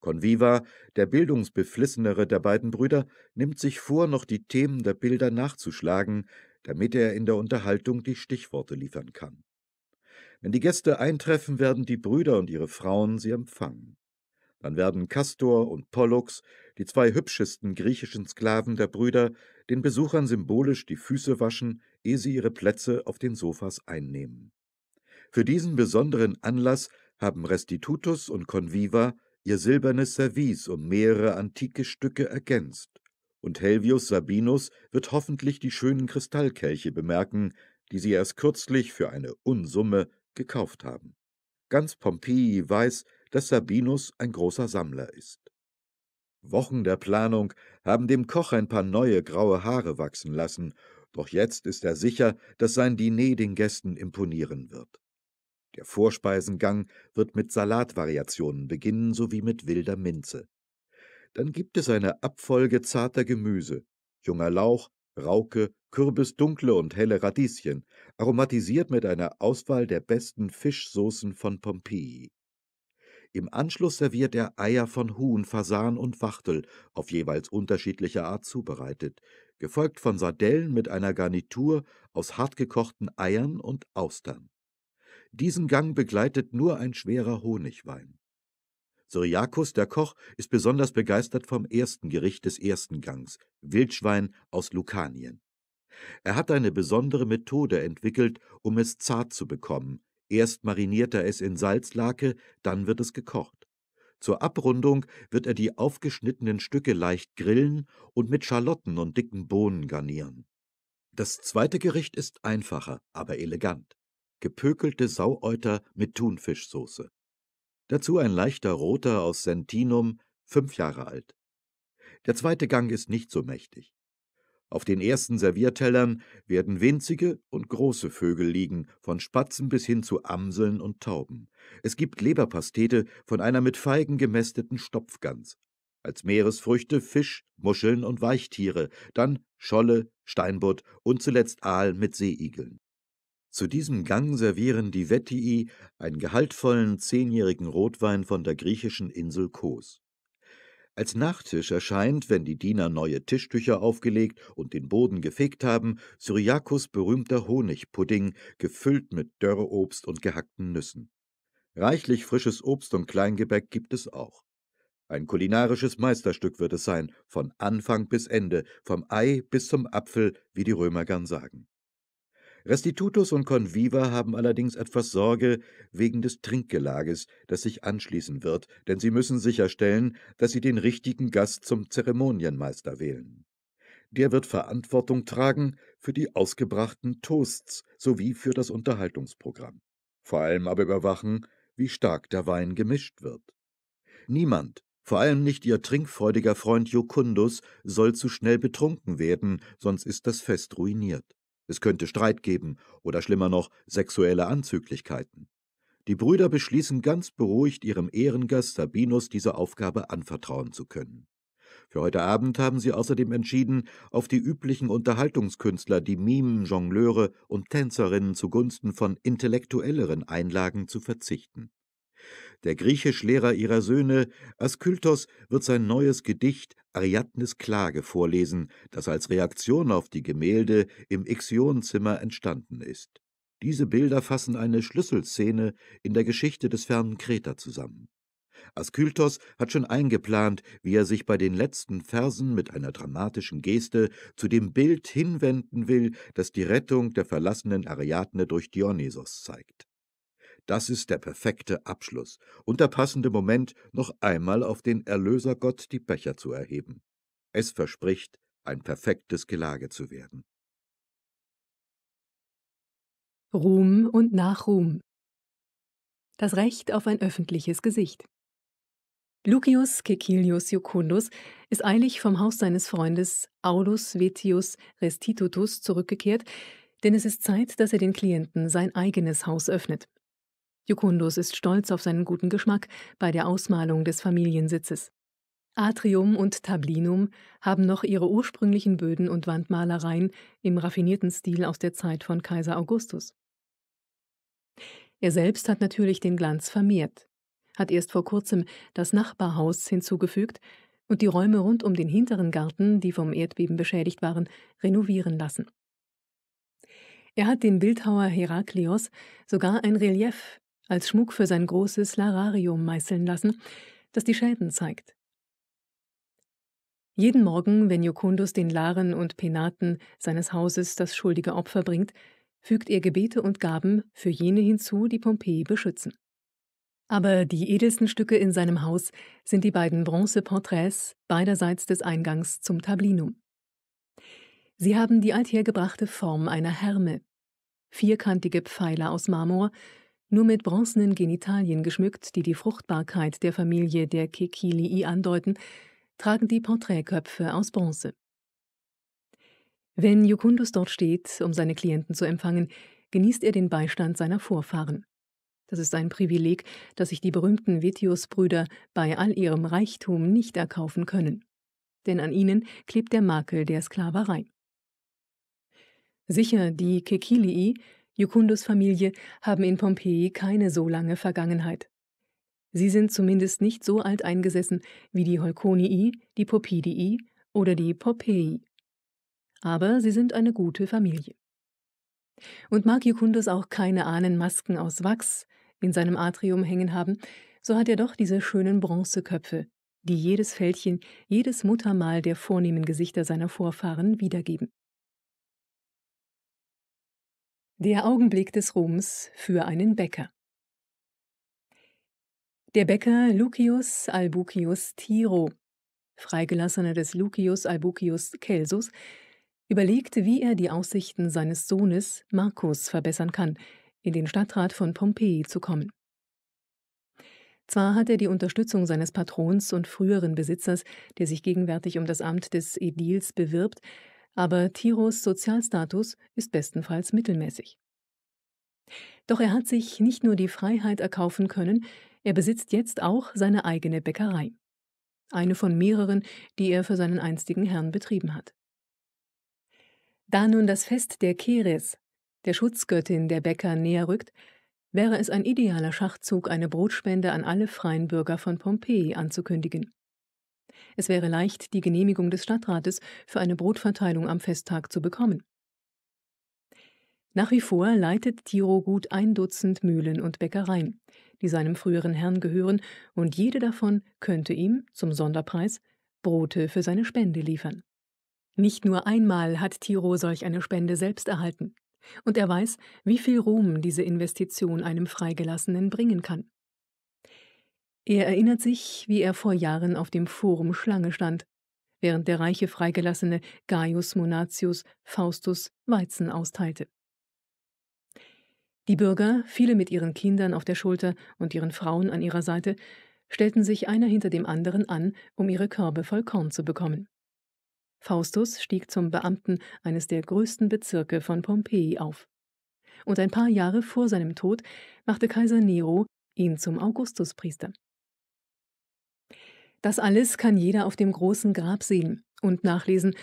Conviva, der bildungsbeflissenere der beiden Brüder, nimmt sich vor, noch die Themen der Bilder nachzuschlagen, damit er in der Unterhaltung die Stichworte liefern kann. Wenn die Gäste eintreffen, werden die Brüder und ihre Frauen sie empfangen. Dann werden Castor und Pollux, die zwei hübschesten griechischen Sklaven der Brüder, den Besuchern symbolisch die Füße waschen, ehe sie ihre Plätze auf den Sofas einnehmen. Für diesen besonderen Anlass haben Restitutus und Conviva ihr silbernes Service um mehrere antike Stücke ergänzt, und Helvius Sabinus wird hoffentlich die schönen Kristallkelche bemerken, die sie erst kürzlich für eine Unsumme gekauft haben. Ganz Pompeii weiß, dass Sabinus ein großer Sammler ist. Wochen der Planung haben dem Koch ein paar neue graue Haare wachsen lassen, doch jetzt ist er sicher, dass sein Diner den Gästen imponieren wird. Der Vorspeisengang wird mit Salatvariationen beginnen sowie mit wilder Minze. Dann gibt es eine Abfolge zarter Gemüse, junger Lauch, Rauke, Kürbis, dunkle und helle Radieschen, aromatisiert mit einer Auswahl der besten Fischsoßen von Pompeii. Im Anschluss serviert er Eier von Huhn, Fasan und Wachtel, auf jeweils unterschiedliche Art zubereitet, gefolgt von Sardellen mit einer Garnitur aus hartgekochten Eiern und Austern. Diesen Gang begleitet nur ein schwerer Honigwein. Syriakus, der Koch, ist besonders begeistert vom ersten Gericht des ersten Gangs, Wildschwein aus Lukanien. Er hat eine besondere Methode entwickelt, um es zart zu bekommen. Erst mariniert er es in Salzlake, dann wird es gekocht. Zur Abrundung wird er die aufgeschnittenen Stücke leicht grillen und mit Schalotten und dicken Bohnen garnieren. Das zweite Gericht ist einfacher, aber elegant gepökelte Sauäuter mit Thunfischsoße. Dazu ein leichter roter aus Sentinum, fünf Jahre alt. Der zweite Gang ist nicht so mächtig. Auf den ersten Serviertellern werden winzige und große Vögel liegen, von Spatzen bis hin zu Amseln und Tauben. Es gibt Leberpastete von einer mit Feigen gemästeten Stopfgans. Als Meeresfrüchte Fisch, Muscheln und Weichtiere, dann Scholle, Steinbutt und zuletzt Aal mit Seeigeln. Zu diesem Gang servieren die Vettii einen gehaltvollen zehnjährigen Rotwein von der griechischen Insel Kos. Als Nachtisch erscheint, wenn die Diener neue Tischtücher aufgelegt und den Boden gefegt haben, Syriakus berühmter Honigpudding, gefüllt mit Dörrobst und gehackten Nüssen. Reichlich frisches Obst und Kleingebäck gibt es auch. Ein kulinarisches Meisterstück wird es sein, von Anfang bis Ende, vom Ei bis zum Apfel, wie die Römer gern sagen. Restitutus und Conviva haben allerdings etwas Sorge wegen des Trinkgelages, das sich anschließen wird, denn sie müssen sicherstellen, dass sie den richtigen Gast zum Zeremonienmeister wählen. Der wird Verantwortung tragen für die ausgebrachten Toasts sowie für das Unterhaltungsprogramm. Vor allem aber überwachen, wie stark der Wein gemischt wird. Niemand, vor allem nicht ihr trinkfreudiger Freund Jokundus, soll zu schnell betrunken werden, sonst ist das Fest ruiniert. Es könnte Streit geben oder schlimmer noch sexuelle Anzüglichkeiten. Die Brüder beschließen ganz beruhigt, ihrem Ehrengast Sabinus diese Aufgabe anvertrauen zu können. Für heute Abend haben sie außerdem entschieden, auf die üblichen Unterhaltungskünstler, die Mimen, Jongleure und Tänzerinnen zugunsten von intellektuelleren Einlagen zu verzichten. Der Griechischlehrer ihrer Söhne, Askyltos, wird sein neues Gedicht Ariadnes Klage vorlesen, das als Reaktion auf die Gemälde im Ixionzimmer entstanden ist. Diese Bilder fassen eine Schlüsselszene in der Geschichte des fernen Kreta zusammen. Askyltos hat schon eingeplant, wie er sich bei den letzten Versen mit einer dramatischen Geste zu dem Bild hinwenden will, das die Rettung der verlassenen Ariadne durch Dionysos zeigt. Das ist der perfekte Abschluss und der passende Moment, noch einmal auf den Erlösergott die Becher zu erheben. Es verspricht, ein perfektes Gelage zu werden. Ruhm und Nachruhm. Das Recht auf ein öffentliches Gesicht. Lucius Cecilius Jucundus ist eilig vom Haus seines Freundes Aulus Vetius Restitutus zurückgekehrt, denn es ist Zeit, dass er den Klienten sein eigenes Haus öffnet. Jukundus ist stolz auf seinen guten Geschmack bei der Ausmalung des Familiensitzes. Atrium und Tablinum haben noch ihre ursprünglichen Böden und Wandmalereien im raffinierten Stil aus der Zeit von Kaiser Augustus. Er selbst hat natürlich den Glanz vermehrt, hat erst vor kurzem das Nachbarhaus hinzugefügt und die Räume rund um den hinteren Garten, die vom Erdbeben beschädigt waren, renovieren lassen. Er hat den Bildhauer Heraklios sogar ein Relief als Schmuck für sein großes Lararium meißeln lassen, das die Schäden zeigt. Jeden Morgen, wenn Jokundus den Laren und Penaten seines Hauses das schuldige Opfer bringt, fügt er Gebete und Gaben für jene hinzu, die Pompeji beschützen. Aber die edelsten Stücke in seinem Haus sind die beiden Bronzeporträts beiderseits des Eingangs zum Tablinum. Sie haben die althergebrachte Form einer Herme. Vierkantige Pfeiler aus Marmor, nur mit bronzenen Genitalien geschmückt, die die Fruchtbarkeit der Familie der Kekilii andeuten, tragen die Porträtköpfe aus Bronze. Wenn Jukundus dort steht, um seine Klienten zu empfangen, genießt er den Beistand seiner Vorfahren. Das ist ein Privileg, das sich die berühmten Vitius-Brüder bei all ihrem Reichtum nicht erkaufen können. Denn an ihnen klebt der Makel der Sklaverei. Sicher, die Kekilii Jucundos Familie haben in Pompeji keine so lange Vergangenheit. Sie sind zumindest nicht so alt eingesessen wie die Holconii, die Popidii oder die Popei. Aber sie sind eine gute Familie. Und mag Jukundus auch keine Ahnenmasken aus Wachs in seinem Atrium hängen haben, so hat er doch diese schönen Bronzeköpfe, die jedes Fältchen, jedes Muttermal der vornehmen Gesichter seiner Vorfahren wiedergeben. Der Augenblick des Ruhms für einen Bäcker. Der Bäcker Lucius Albucius Tiro, Freigelassener des Lucius Albucius Celsus, überlegte, wie er die Aussichten seines Sohnes Marcus verbessern kann, in den Stadtrat von Pompeji zu kommen. Zwar hat er die Unterstützung seines Patrons und früheren Besitzers, der sich gegenwärtig um das Amt des Edils bewirbt, aber Tiros Sozialstatus ist bestenfalls mittelmäßig. Doch er hat sich nicht nur die Freiheit erkaufen können, er besitzt jetzt auch seine eigene Bäckerei. Eine von mehreren, die er für seinen einstigen Herrn betrieben hat. Da nun das Fest der Keres, der Schutzgöttin der Bäcker, näher rückt, wäre es ein idealer Schachzug, eine Brotspende an alle freien Bürger von Pompeji anzukündigen. Es wäre leicht, die Genehmigung des Stadtrates für eine Brotverteilung am Festtag zu bekommen. Nach wie vor leitet Tiro gut ein Dutzend Mühlen und Bäckereien, die seinem früheren Herrn gehören, und jede davon könnte ihm, zum Sonderpreis, Brote für seine Spende liefern. Nicht nur einmal hat Tiro solch eine Spende selbst erhalten. Und er weiß, wie viel Ruhm diese Investition einem Freigelassenen bringen kann. Er erinnert sich, wie er vor Jahren auf dem Forum Schlange stand, während der reiche Freigelassene Gaius Monatius Faustus Weizen austeilte. Die Bürger, viele mit ihren Kindern auf der Schulter und ihren Frauen an ihrer Seite, stellten sich einer hinter dem anderen an, um ihre Körbe voll Korn zu bekommen. Faustus stieg zum Beamten eines der größten Bezirke von Pompeji auf. Und ein paar Jahre vor seinem Tod machte Kaiser Nero ihn zum Augustuspriester. Das alles kann jeder auf dem großen Grab sehen und nachlesen,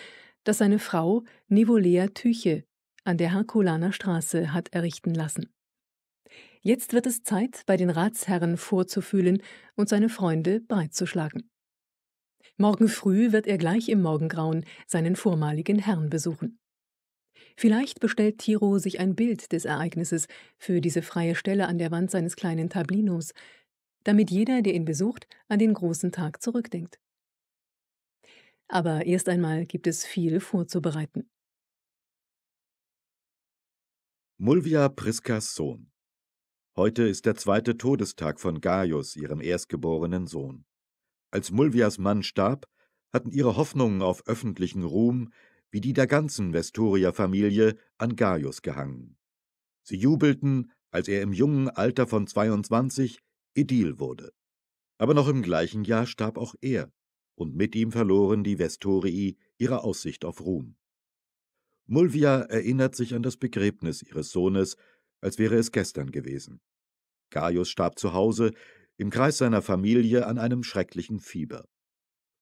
das seine Frau Nivolea Tüche an der Herkulaner Straße hat errichten lassen. Jetzt wird es Zeit, bei den Ratsherren vorzufühlen und seine Freunde breitzuschlagen. Morgen früh wird er gleich im Morgengrauen seinen vormaligen Herrn besuchen. Vielleicht bestellt Tiro sich ein Bild des Ereignisses für diese freie Stelle an der Wand seines kleinen Tablinos, damit jeder, der ihn besucht, an den großen Tag zurückdenkt. Aber erst einmal gibt es viel vorzubereiten. Mulvia Priskas Sohn Heute ist der zweite Todestag von Gaius, ihrem erstgeborenen Sohn. Als Mulvias Mann starb, hatten ihre Hoffnungen auf öffentlichen Ruhm, wie die der ganzen Vesturia-Familie, an Gaius gehangen. Sie jubelten, als er im jungen Alter von 22 Idyll wurde. Aber noch im gleichen Jahr starb auch er, und mit ihm verloren die Vestorii ihre Aussicht auf Ruhm. Mulvia erinnert sich an das Begräbnis ihres Sohnes, als wäre es gestern gewesen. Gaius starb zu Hause, im Kreis seiner Familie, an einem schrecklichen Fieber.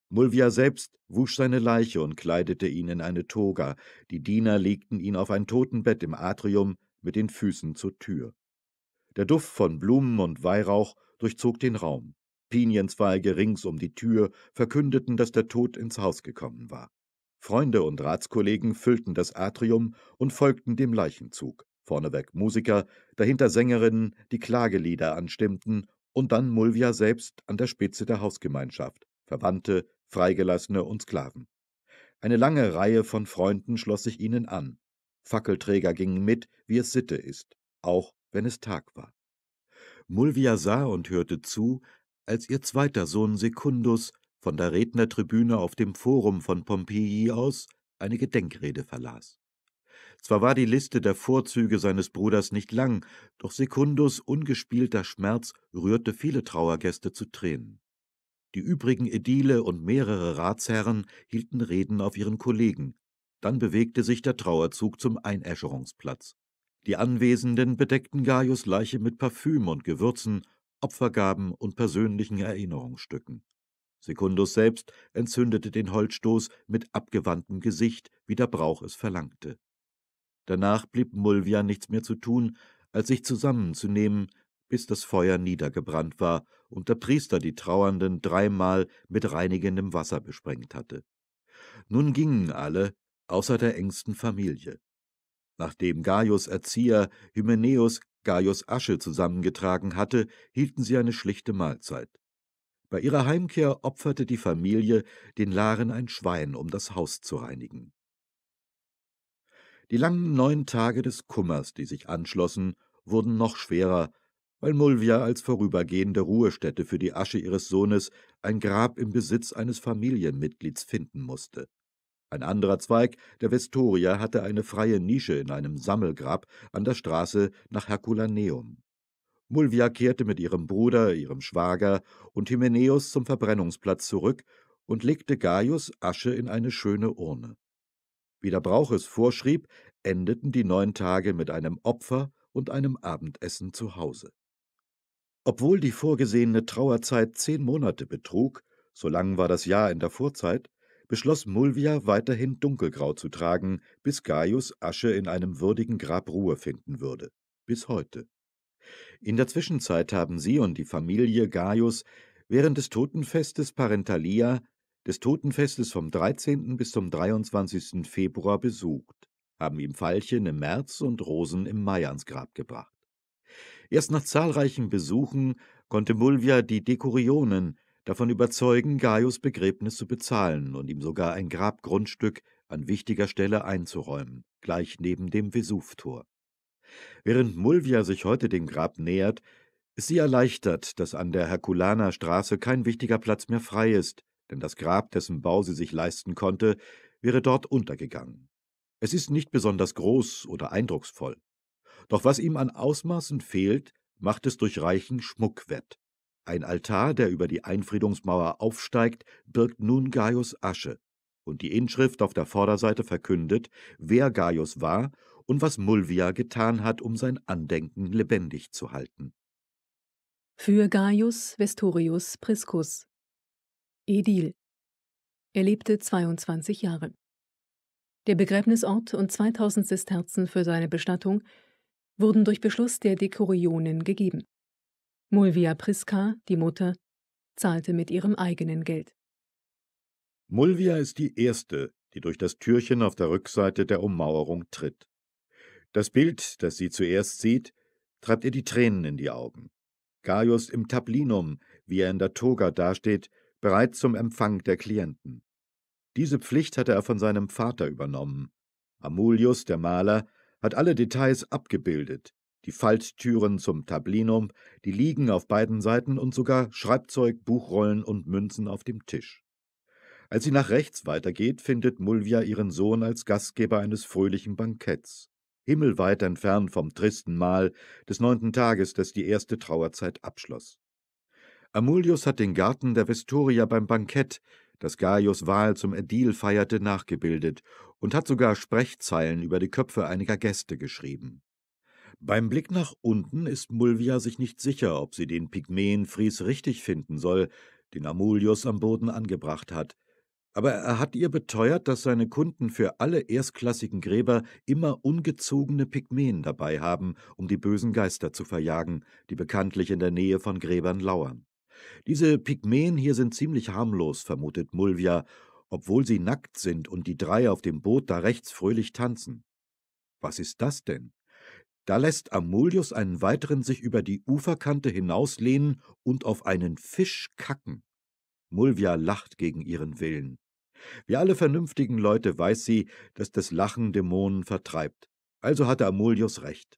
Mulvia selbst wusch seine Leiche und kleidete ihn in eine Toga, die Diener legten ihn auf ein Totenbett im Atrium mit den Füßen zur Tür. Der Duft von Blumen und Weihrauch durchzog den Raum. Pinienzweige rings um die Tür verkündeten, dass der Tod ins Haus gekommen war. Freunde und Ratskollegen füllten das Atrium und folgten dem Leichenzug. Vorneweg Musiker, dahinter Sängerinnen, die Klagelieder anstimmten und dann Mulvia selbst an der Spitze der Hausgemeinschaft, Verwandte, Freigelassene und Sklaven. Eine lange Reihe von Freunden schloss sich ihnen an. Fackelträger gingen mit, wie es Sitte ist, auch wenn es Tag war. Mulvia sah und hörte zu, als ihr zweiter Sohn Sekundus von der Rednertribüne auf dem Forum von Pompeji aus eine Gedenkrede verlas. Zwar war die Liste der Vorzüge seines Bruders nicht lang, doch Sekundus ungespielter Schmerz rührte viele Trauergäste zu Tränen. Die übrigen Edile und mehrere Ratsherren hielten Reden auf ihren Kollegen, dann bewegte sich der Trauerzug zum Einäscherungsplatz. Die Anwesenden bedeckten Gaius Leiche mit Parfüm und Gewürzen, Opfergaben und persönlichen Erinnerungsstücken. Sekundus selbst entzündete den Holzstoß mit abgewandtem Gesicht, wie der Brauch es verlangte. Danach blieb Mulvia nichts mehr zu tun, als sich zusammenzunehmen, bis das Feuer niedergebrannt war und der Priester die Trauernden dreimal mit reinigendem Wasser besprengt hatte. Nun gingen alle, außer der engsten Familie. Nachdem Gaius Erzieher Hymenäus Gaius Asche zusammengetragen hatte, hielten sie eine schlichte Mahlzeit. Bei ihrer Heimkehr opferte die Familie den Laren ein Schwein, um das Haus zu reinigen. Die langen neun Tage des Kummers, die sich anschlossen, wurden noch schwerer, weil Mulvia als vorübergehende Ruhestätte für die Asche ihres Sohnes ein Grab im Besitz eines Familienmitglieds finden musste ein anderer Zweig der Vestoria hatte eine freie Nische in einem Sammelgrab an der Straße nach Herculaneum. Mulvia kehrte mit ihrem Bruder, ihrem Schwager und Hymenäus zum Verbrennungsplatz zurück und legte Gaius Asche in eine schöne Urne. Wie der Brauch es vorschrieb, endeten die neun Tage mit einem Opfer und einem Abendessen zu Hause. Obwohl die vorgesehene Trauerzeit zehn Monate betrug, so lang war das Jahr in der Vorzeit, beschloss Mulvia weiterhin dunkelgrau zu tragen, bis Gaius Asche in einem würdigen Grab Ruhe finden würde. Bis heute. In der Zwischenzeit haben sie und die Familie Gaius während des Totenfestes Parentalia, des Totenfestes vom 13. bis zum 23. Februar besucht, haben ihm Veilchen im März und Rosen im Mai ans Grab gebracht. Erst nach zahlreichen Besuchen konnte Mulvia die Dekurionen, davon überzeugen, Gaius Begräbnis zu bezahlen und ihm sogar ein Grabgrundstück an wichtiger Stelle einzuräumen, gleich neben dem Vesuvtor. Während Mulvia sich heute dem Grab nähert, ist sie erleichtert, dass an der Herkulaner Straße kein wichtiger Platz mehr frei ist, denn das Grab, dessen Bau sie sich leisten konnte, wäre dort untergegangen. Es ist nicht besonders groß oder eindrucksvoll. Doch was ihm an Ausmaßen fehlt, macht es durch reichen Schmuck wett. Ein Altar, der über die Einfriedungsmauer aufsteigt, birgt nun Gaius Asche, und die Inschrift auf der Vorderseite verkündet, wer Gaius war und was Mulvia getan hat, um sein Andenken lebendig zu halten. Für Gaius Vestorius Priscus Edil Er lebte 22 Jahre. Der Begräbnisort und 2000 Sesterzen für seine Bestattung wurden durch Beschluss der Dekorionen gegeben. Mulvia Priska, die Mutter, zahlte mit ihrem eigenen Geld. Mulvia ist die erste, die durch das Türchen auf der Rückseite der Ummauerung tritt. Das Bild, das sie zuerst sieht, treibt ihr die Tränen in die Augen. Gaius im Tablinum, wie er in der Toga dasteht, bereit zum Empfang der Klienten. Diese Pflicht hatte er von seinem Vater übernommen. Amulius, der Maler, hat alle Details abgebildet, die Falttüren zum Tablinum, die Liegen auf beiden Seiten und sogar Schreibzeug, Buchrollen und Münzen auf dem Tisch. Als sie nach rechts weitergeht, findet Mulvia ihren Sohn als Gastgeber eines fröhlichen Banketts, himmelweit entfernt vom tristen Mahl des neunten Tages, das die erste Trauerzeit abschloss. Amulius hat den Garten der Vestoria beim Bankett, das Gaius Wahl zum Ädil feierte, nachgebildet und hat sogar Sprechzeilen über die Köpfe einiger Gäste geschrieben. Beim Blick nach unten ist Mulvia sich nicht sicher, ob sie den Pygmäenfries richtig finden soll, den Amulius am Boden angebracht hat. Aber er hat ihr beteuert, dass seine Kunden für alle erstklassigen Gräber immer ungezogene Pygmäen dabei haben, um die bösen Geister zu verjagen, die bekanntlich in der Nähe von Gräbern lauern. Diese Pygmäen hier sind ziemlich harmlos, vermutet Mulvia, obwohl sie nackt sind und die drei auf dem Boot da rechts fröhlich tanzen. Was ist das denn? Da lässt Amulius einen weiteren sich über die Uferkante hinauslehnen und auf einen Fisch kacken. Mulvia lacht gegen ihren Willen. Wie alle vernünftigen Leute weiß sie, dass das Lachen Dämonen vertreibt. Also hatte Amulius recht.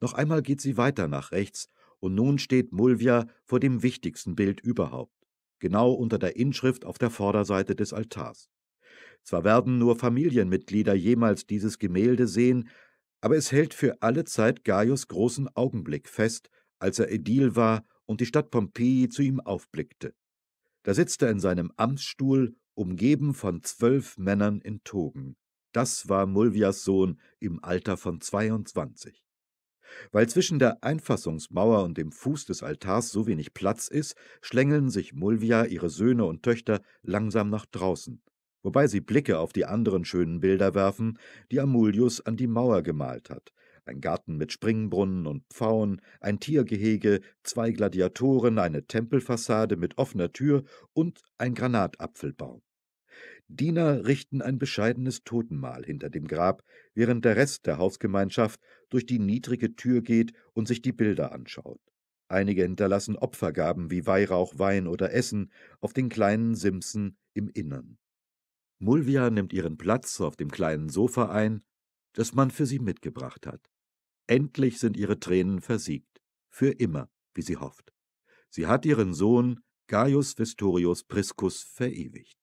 Noch einmal geht sie weiter nach rechts, und nun steht Mulvia vor dem wichtigsten Bild überhaupt, genau unter der Inschrift auf der Vorderseite des Altars. Zwar werden nur Familienmitglieder jemals dieses Gemälde sehen, aber es hält für alle Zeit Gaius großen Augenblick fest, als er Edil war und die Stadt Pompeji zu ihm aufblickte. Da sitzt er in seinem Amtsstuhl, umgeben von zwölf Männern in Togen. Das war Mulvias Sohn im Alter von 22. Weil zwischen der Einfassungsmauer und dem Fuß des Altars so wenig Platz ist, schlängeln sich Mulvia, ihre Söhne und Töchter langsam nach draußen wobei sie Blicke auf die anderen schönen Bilder werfen, die Amulius an die Mauer gemalt hat. Ein Garten mit Springbrunnen und Pfauen, ein Tiergehege, zwei Gladiatoren, eine Tempelfassade mit offener Tür und ein Granatapfelbaum. Diener richten ein bescheidenes Totenmahl hinter dem Grab, während der Rest der Hausgemeinschaft durch die niedrige Tür geht und sich die Bilder anschaut. Einige hinterlassen Opfergaben wie Weihrauch, Wein oder Essen auf den kleinen Simsen im Innern. Mulvia nimmt ihren Platz auf dem kleinen Sofa ein, das man für sie mitgebracht hat. Endlich sind ihre Tränen versiegt, für immer, wie sie hofft. Sie hat ihren Sohn Gaius Vestorius Priscus verewigt.